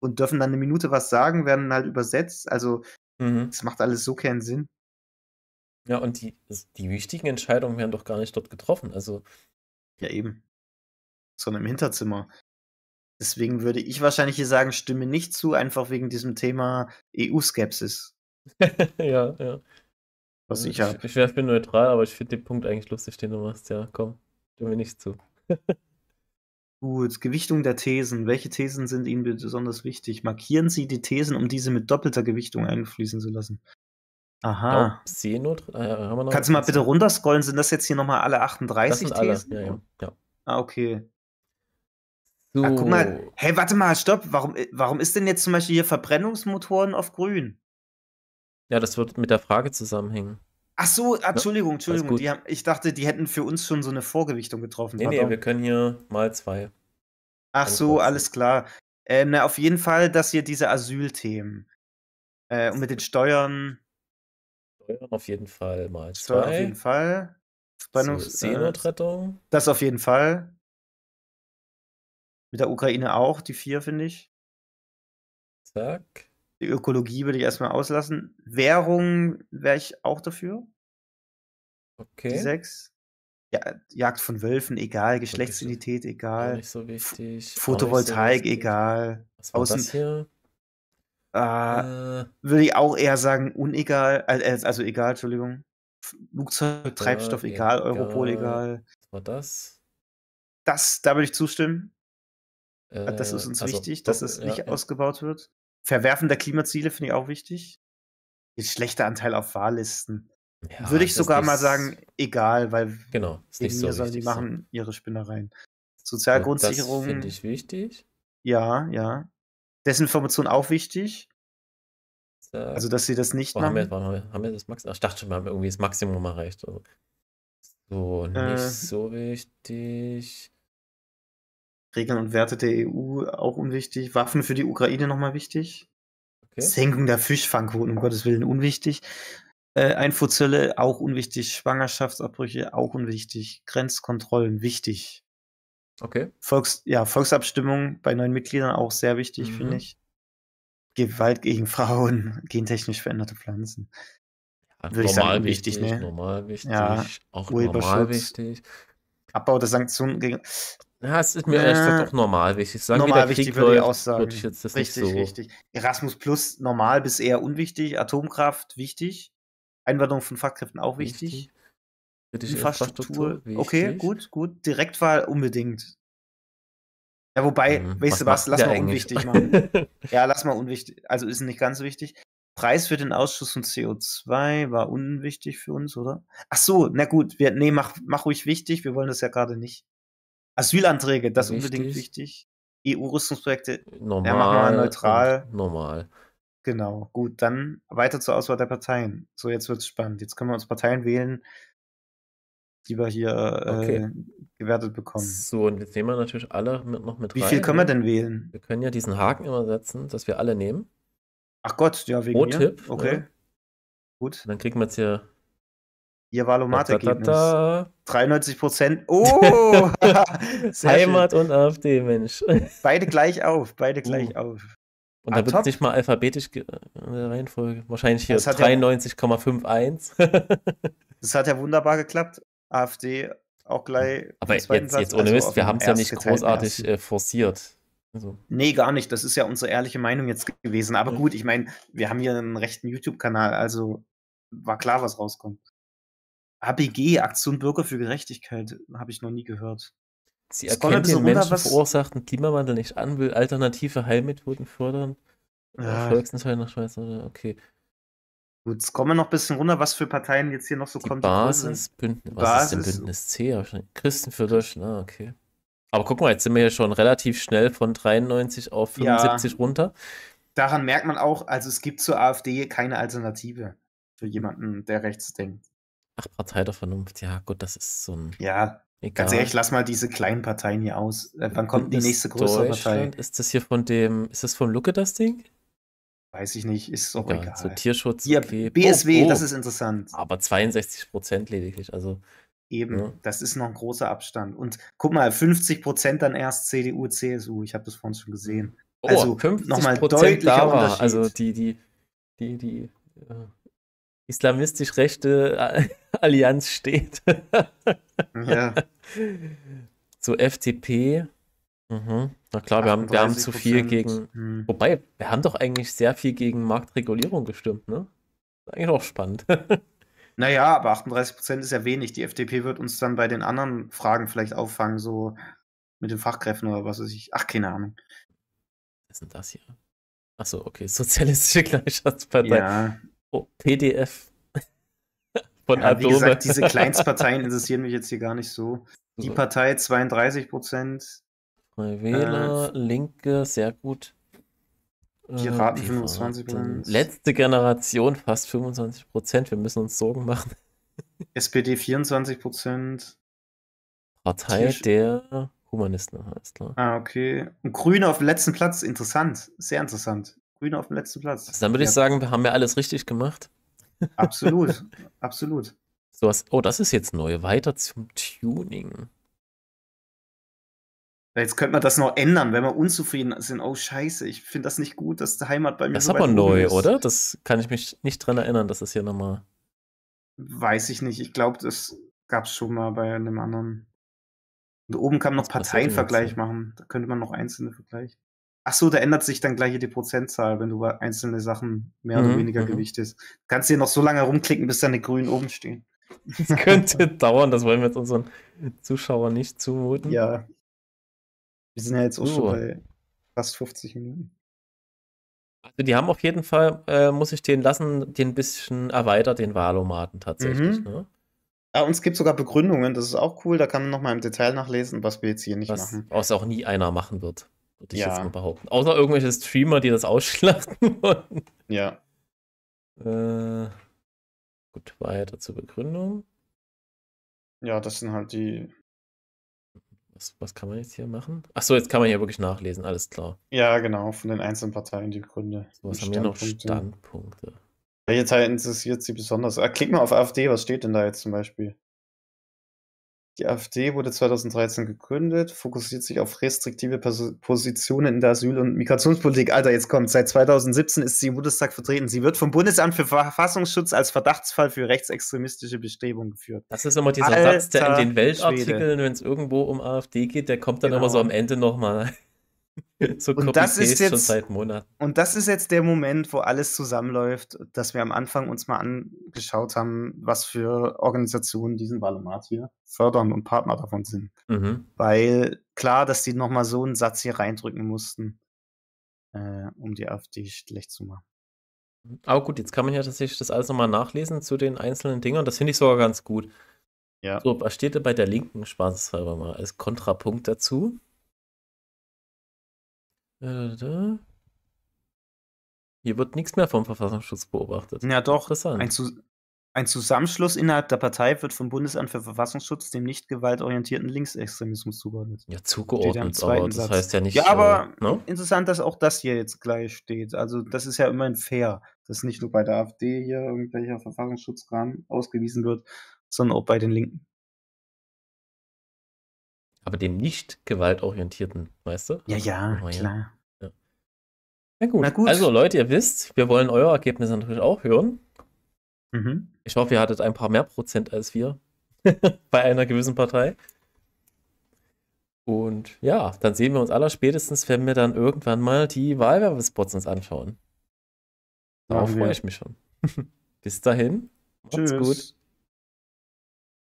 und dürfen dann eine Minute was sagen, werden halt übersetzt. Also mhm. das macht alles so keinen Sinn. Ja, und die, die wichtigen Entscheidungen werden doch gar nicht dort getroffen. Also. Ja, eben. Sondern im Hinterzimmer. Deswegen würde ich wahrscheinlich hier sagen, stimme nicht zu, einfach wegen diesem Thema EU-Skepsis. (laughs) ja, ja. Was also ich habe. Ich, ich, bin neutral, aber ich finde den Punkt eigentlich lustig, den du machst. Ja, komm, stimme nicht zu. (laughs) Gut, Gewichtung der Thesen. Welche Thesen sind Ihnen besonders wichtig? Markieren Sie die Thesen, um diese mit doppelter Gewichtung einfließen zu lassen. Aha. Oh, Seenot, äh, Kannst du mal bitte runterscrollen? Sind das jetzt hier nochmal alle 38 das sind Thesen? Alle. Ja, ja. ja. Ah, okay. So. Ach, guck mal, hey, warte mal, stopp. Warum, äh, warum ist denn jetzt zum Beispiel hier Verbrennungsmotoren auf grün? Ja, das wird mit der Frage zusammenhängen. Ach so, Entschuldigung, Entschuldigung. Haben, ich dachte, die hätten für uns schon so eine Vorgewichtung getroffen. Nee, Pardon. nee, wir können hier mal zwei. Ach so, kurz. alles klar. Äh, na, auf jeden Fall, dass hier diese Asylthemen. Äh, und mit den Steuern. Steuern auf jeden Fall mal Steuern zwei. auf jeden Fall. Brennungs so, äh, Seenotrettung. Das auf jeden Fall. Mit der Ukraine auch, die vier, finde ich. Zack. Die Ökologie würde ich erstmal auslassen. Währung wäre ich auch dafür. Okay. Die sechs. Ja, Jagd von Wölfen, egal. Geschlechtsidentität, egal. Nicht so wichtig. Photovoltaik, so wichtig. egal. Was war Außen das hier? Äh, äh. Würde ich auch eher sagen, unegal. also egal, Entschuldigung. Flugzeug, äh, Treibstoff, egal. egal. Europol, egal. Was war das? Das, da würde ich zustimmen. Äh, das ist äh, uns also, wichtig, dass es nicht ja, ausgebaut wird. Verwerfen der Klimaziele finde ich auch wichtig. Schlechter Anteil auf Wahllisten. Ja, Würde ich sogar mal sagen, egal, weil genau, ist nicht so sollen die machen sein. ihre Spinnereien. Sozialgrundsicherung. Finde ich wichtig. Ja, ja. Desinformation auch wichtig. Äh, also, dass sie das nicht machen. Haben wir, haben, wir, haben wir, das Maximum? Ich dachte schon, wir haben irgendwie das Maximum erreicht. So, äh. nicht äh, so wichtig. Regeln und Werte der EU auch unwichtig. Waffen für die Ukraine nochmal wichtig. Okay. Senkung der Fischfangquoten, um Gottes Willen, unwichtig. Äh, Einfuhrzölle auch unwichtig. Schwangerschaftsabbrüche auch unwichtig. Grenzkontrollen wichtig. Okay. Volks, ja, Volksabstimmung bei neuen Mitgliedern auch sehr wichtig, mhm. finde ich. Gewalt gegen Frauen, (laughs) gentechnisch veränderte Pflanzen. Ja, Würde ich sagen, wichtig, wichtig, ne? Normal wichtig, ja, auch normal wichtig. Abbau der Sanktionen gegen. Ja, es ist mir ehrlich gesagt auch normal wichtig. Sagen normal wichtig würde ich auch sagen. Würde ich jetzt das richtig, nicht so. richtig. Erasmus Plus normal bis eher unwichtig. Atomkraft wichtig. Einwanderung von Fachkräften auch wichtig. wichtig. Kritische Infrastruktur. Infrastruktur okay, gut, gut. Direktwahl unbedingt. Ja, wobei, hm, weißt du was, lass mal unwichtig machen. (laughs) ja, lass mal unwichtig. Also ist nicht ganz wichtig. Preis für den Ausschuss von CO2 war unwichtig für uns, oder? Ach so, na gut, wir, nee, mach, mach ruhig wichtig, wir wollen das ja gerade nicht. Asylanträge, das ist unbedingt wichtig. EU-Rüstungsprojekte, normal, ja, also neutral. Normal. Genau, gut, dann weiter zur Auswahl der Parteien. So, jetzt wird es spannend. Jetzt können wir uns Parteien wählen, die wir hier äh, okay. äh, gewertet bekommen. So, und jetzt nehmen wir natürlich alle mit, noch mit Wie rein. Wie viel können wir denn wählen? Wir können ja diesen Haken immer setzen, dass wir alle nehmen. Ach Gott, ja, wegen Pro-Tipp. Okay. Ja. Ne? Gut. Und dann kriegen wir jetzt hier Ihr Valomat-Ergebnis. 93 Prozent. (laughs) Oh! (laughs) Heimat und AfD, Mensch. (laughs) Beide gleich auf, beide uh. gleich uh. auf. Und da ah, wird es nicht mal alphabetisch äh, in der Reihenfolge. Wahrscheinlich hier 93,51. das hat ja wunderbar geklappt. AfD auch gleich. Aber jetzt, Platz, jetzt ohne also Mist, also wir haben es ja nicht großartig erst. Äh, forciert. Also. Nee, gar nicht. Das ist ja unsere ehrliche Meinung jetzt gewesen. Aber ja. gut, ich meine, wir haben hier einen rechten YouTube-Kanal, also war klar, was rauskommt. ABG, Aktion Bürger für Gerechtigkeit, habe ich noch nie gehört. Sie erkennt den Menschen was... verursachten Klimawandel nicht an, will alternative Heilmethoden fördern. Äh, ja. Volksentscheid nach Schweiz, oder? Okay. Gut, jetzt kommen wir noch ein bisschen runter, was für Parteien jetzt hier noch so kommt. Basis, Bündnis, was Basis. ist denn Bündnis C? Christen für Deutschland, ah, okay. Aber guck mal, jetzt sind wir ja schon relativ schnell von 93 auf 75 ja. runter. Daran merkt man auch, also es gibt zur AfD keine Alternative für jemanden, der rechts denkt. Ach, Partei der Vernunft, ja gut, das ist so ein. Ja, egal. ganz ehrlich, lass mal diese kleinen Parteien hier aus. Äh, wann kommt ist die nächste größere Partei? Ist das hier von dem, ist das vom Lucke das Ding? Weiß ich nicht, ist auch egal. egal. So Tierschutz, hier, okay. BSW, oh, oh. das ist interessant. Aber 62 Prozent lediglich, also. Eben, ja. Ne? das ist noch ein großer Abstand. Und guck mal, 50 Prozent dann erst CDU, CSU. Ich habe das vorhin schon gesehen. Oh, also nochmal deutlicher da Also die, die, die, die. Ja. Äh, islamistisch-rechte (laughs) Allianz steht. ja. (laughs) So FDP. Mhm. Na klar, wir haben, wir haben zu viel gegen. Mhm. Wobei, wir haben doch eigentlich sehr viel gegen Marktregulierung gestimmt, ne? Eigentlich auch spannend. (laughs) naja, aber 38% ist ja wenig. Die FDP wird uns dann bei den anderen Fragen vielleicht auffangen, so mit den Fachkräften oder was weiß ich. Ach, keine Ahnung. Was ist denn das hier? Achso, okay. Sozialistische Gleichschaftspartei. Ja. Oh, PDF. (laughs) Von ja, Adobe. Wie gesagt, diese Kleinstparteien (laughs) interessieren mich jetzt hier gar nicht so. Die Partei 32 Prozent. Freie Wähler, äh, Linke, sehr gut. Äh, Piraten 25 Prozent. Letzte Generation fast 25 Prozent. Wir müssen uns Sorgen machen. SPD (laughs) 24 Prozent. Partei Tisch. der Humanisten, alles klar. Ah, okay. Und Grüne auf dem letzten Platz. Interessant. Sehr interessant. Grün auf dem letzten Platz. Also dann würde ja. ich sagen, wir haben ja alles richtig gemacht. Absolut, (laughs) absolut. So was, oh, das ist jetzt neu. Weiter zum Tuning. Jetzt könnte man das noch ändern, wenn wir unzufrieden sind. Oh, scheiße, ich finde das nicht gut, dass die Heimat bei mir Das so ist aber neu, ist. oder? Das kann ich mich nicht dran erinnern, dass das hier nochmal. Weiß ich nicht. Ich glaube, das gab es schon mal bei einem anderen. Und oben kann man noch Parteienvergleich machen. Da könnte man noch einzelne vergleichen. Ach so, da ändert sich dann gleich die Prozentzahl, wenn du einzelne Sachen mehr oder mhm. weniger mhm. gewichtest. Kannst hier noch so lange rumklicken, bis deine Grünen oben stehen. Das könnte (laughs) dauern, das wollen wir jetzt unseren Zuschauern nicht zumuten. Ja. Wir sind ja jetzt auch so. schon bei fast 50 Minuten. Also die haben auf jeden Fall, äh, muss ich den lassen, den ein bisschen erweitert, den Wahlomaten tatsächlich. Mhm. Ne? Ja, ah, und es gibt sogar Begründungen, das ist auch cool, da kann man nochmal im Detail nachlesen, was wir jetzt hier nicht was machen. Was auch nie einer machen wird. Würde ich ja. jetzt mal behaupten. Außer irgendwelche Streamer, die das ausschlachten (laughs) wollen. Ja. Äh, gut, weiter zur Begründung. Ja, das sind halt die. Was, was kann man jetzt hier machen? Achso, jetzt kann man hier wirklich nachlesen, alles klar. Ja, genau, von den einzelnen Parteien die Gründe. So, was haben wir noch? Standpunkte. Welche Teil interessiert Sie besonders? Ah, klick mal auf AfD, was steht denn da jetzt zum Beispiel? Die AfD wurde 2013 gegründet, fokussiert sich auf restriktive Pers Positionen in der Asyl- und Migrationspolitik. Alter, jetzt kommt, seit 2017 ist sie im Bundestag vertreten. Sie wird vom Bundesamt für Verfassungsschutz als Verdachtsfall für rechtsextremistische Bestrebungen geführt. Das ist immer dieser Alter Satz, der in den Weltartikeln, wenn es irgendwo um AfD geht, der kommt dann genau. immer so genau. am Ende nochmal. (laughs) so und das ist jetzt schon seit Monaten. Und das ist jetzt der Moment, wo alles zusammenläuft, dass wir am Anfang uns mal angeschaut haben, was für Organisationen diesen Valomat hier fördern und Partner davon sind. Mhm. Weil klar, dass die nochmal so einen Satz hier reindrücken mussten, äh, um die AfD schlecht zu machen. Aber gut, jetzt kann man ja tatsächlich das alles nochmal nachlesen zu den einzelnen Dingen und das finde ich sogar ganz gut. Ja. So, was steht da bei der Linken, spaßeshalber mal, als Kontrapunkt dazu? Hier wird nichts mehr vom Verfassungsschutz beobachtet. Ja, doch. Ein, Zus ein, Zusammenschluss innerhalb der Partei wird vom Bundesamt für Verfassungsschutz dem nicht gewaltorientierten Linksextremismus zugeordnet. Ja, zugeordnet, aber das heißt ja nicht. Ja, aber äh, ne? interessant, dass auch das hier jetzt gleich steht. Also, das ist ja immerhin fair, dass nicht nur bei der AfD hier irgendwelcher Verfassungsschutzrahmen ausgewiesen wird, sondern auch bei den Linken aber dem nicht gewaltorientierten, weißt du? Ja, also, ja, oh, ja. klar. Ja. Na, gut. Na gut. Also Leute, ihr wisst, wir wollen euer Ergebnis natürlich auch hören. Mhm. Ich hoffe, ihr hattet ein paar mehr Prozent als wir (laughs) bei einer gewissen Partei. Und ja, dann sehen wir uns aller spätestens, wenn wir dann irgendwann mal die Wahlwerbespots uns anschauen. Darauf freue ich mich schon. (laughs) Bis dahin, macht's Tschüss. gut.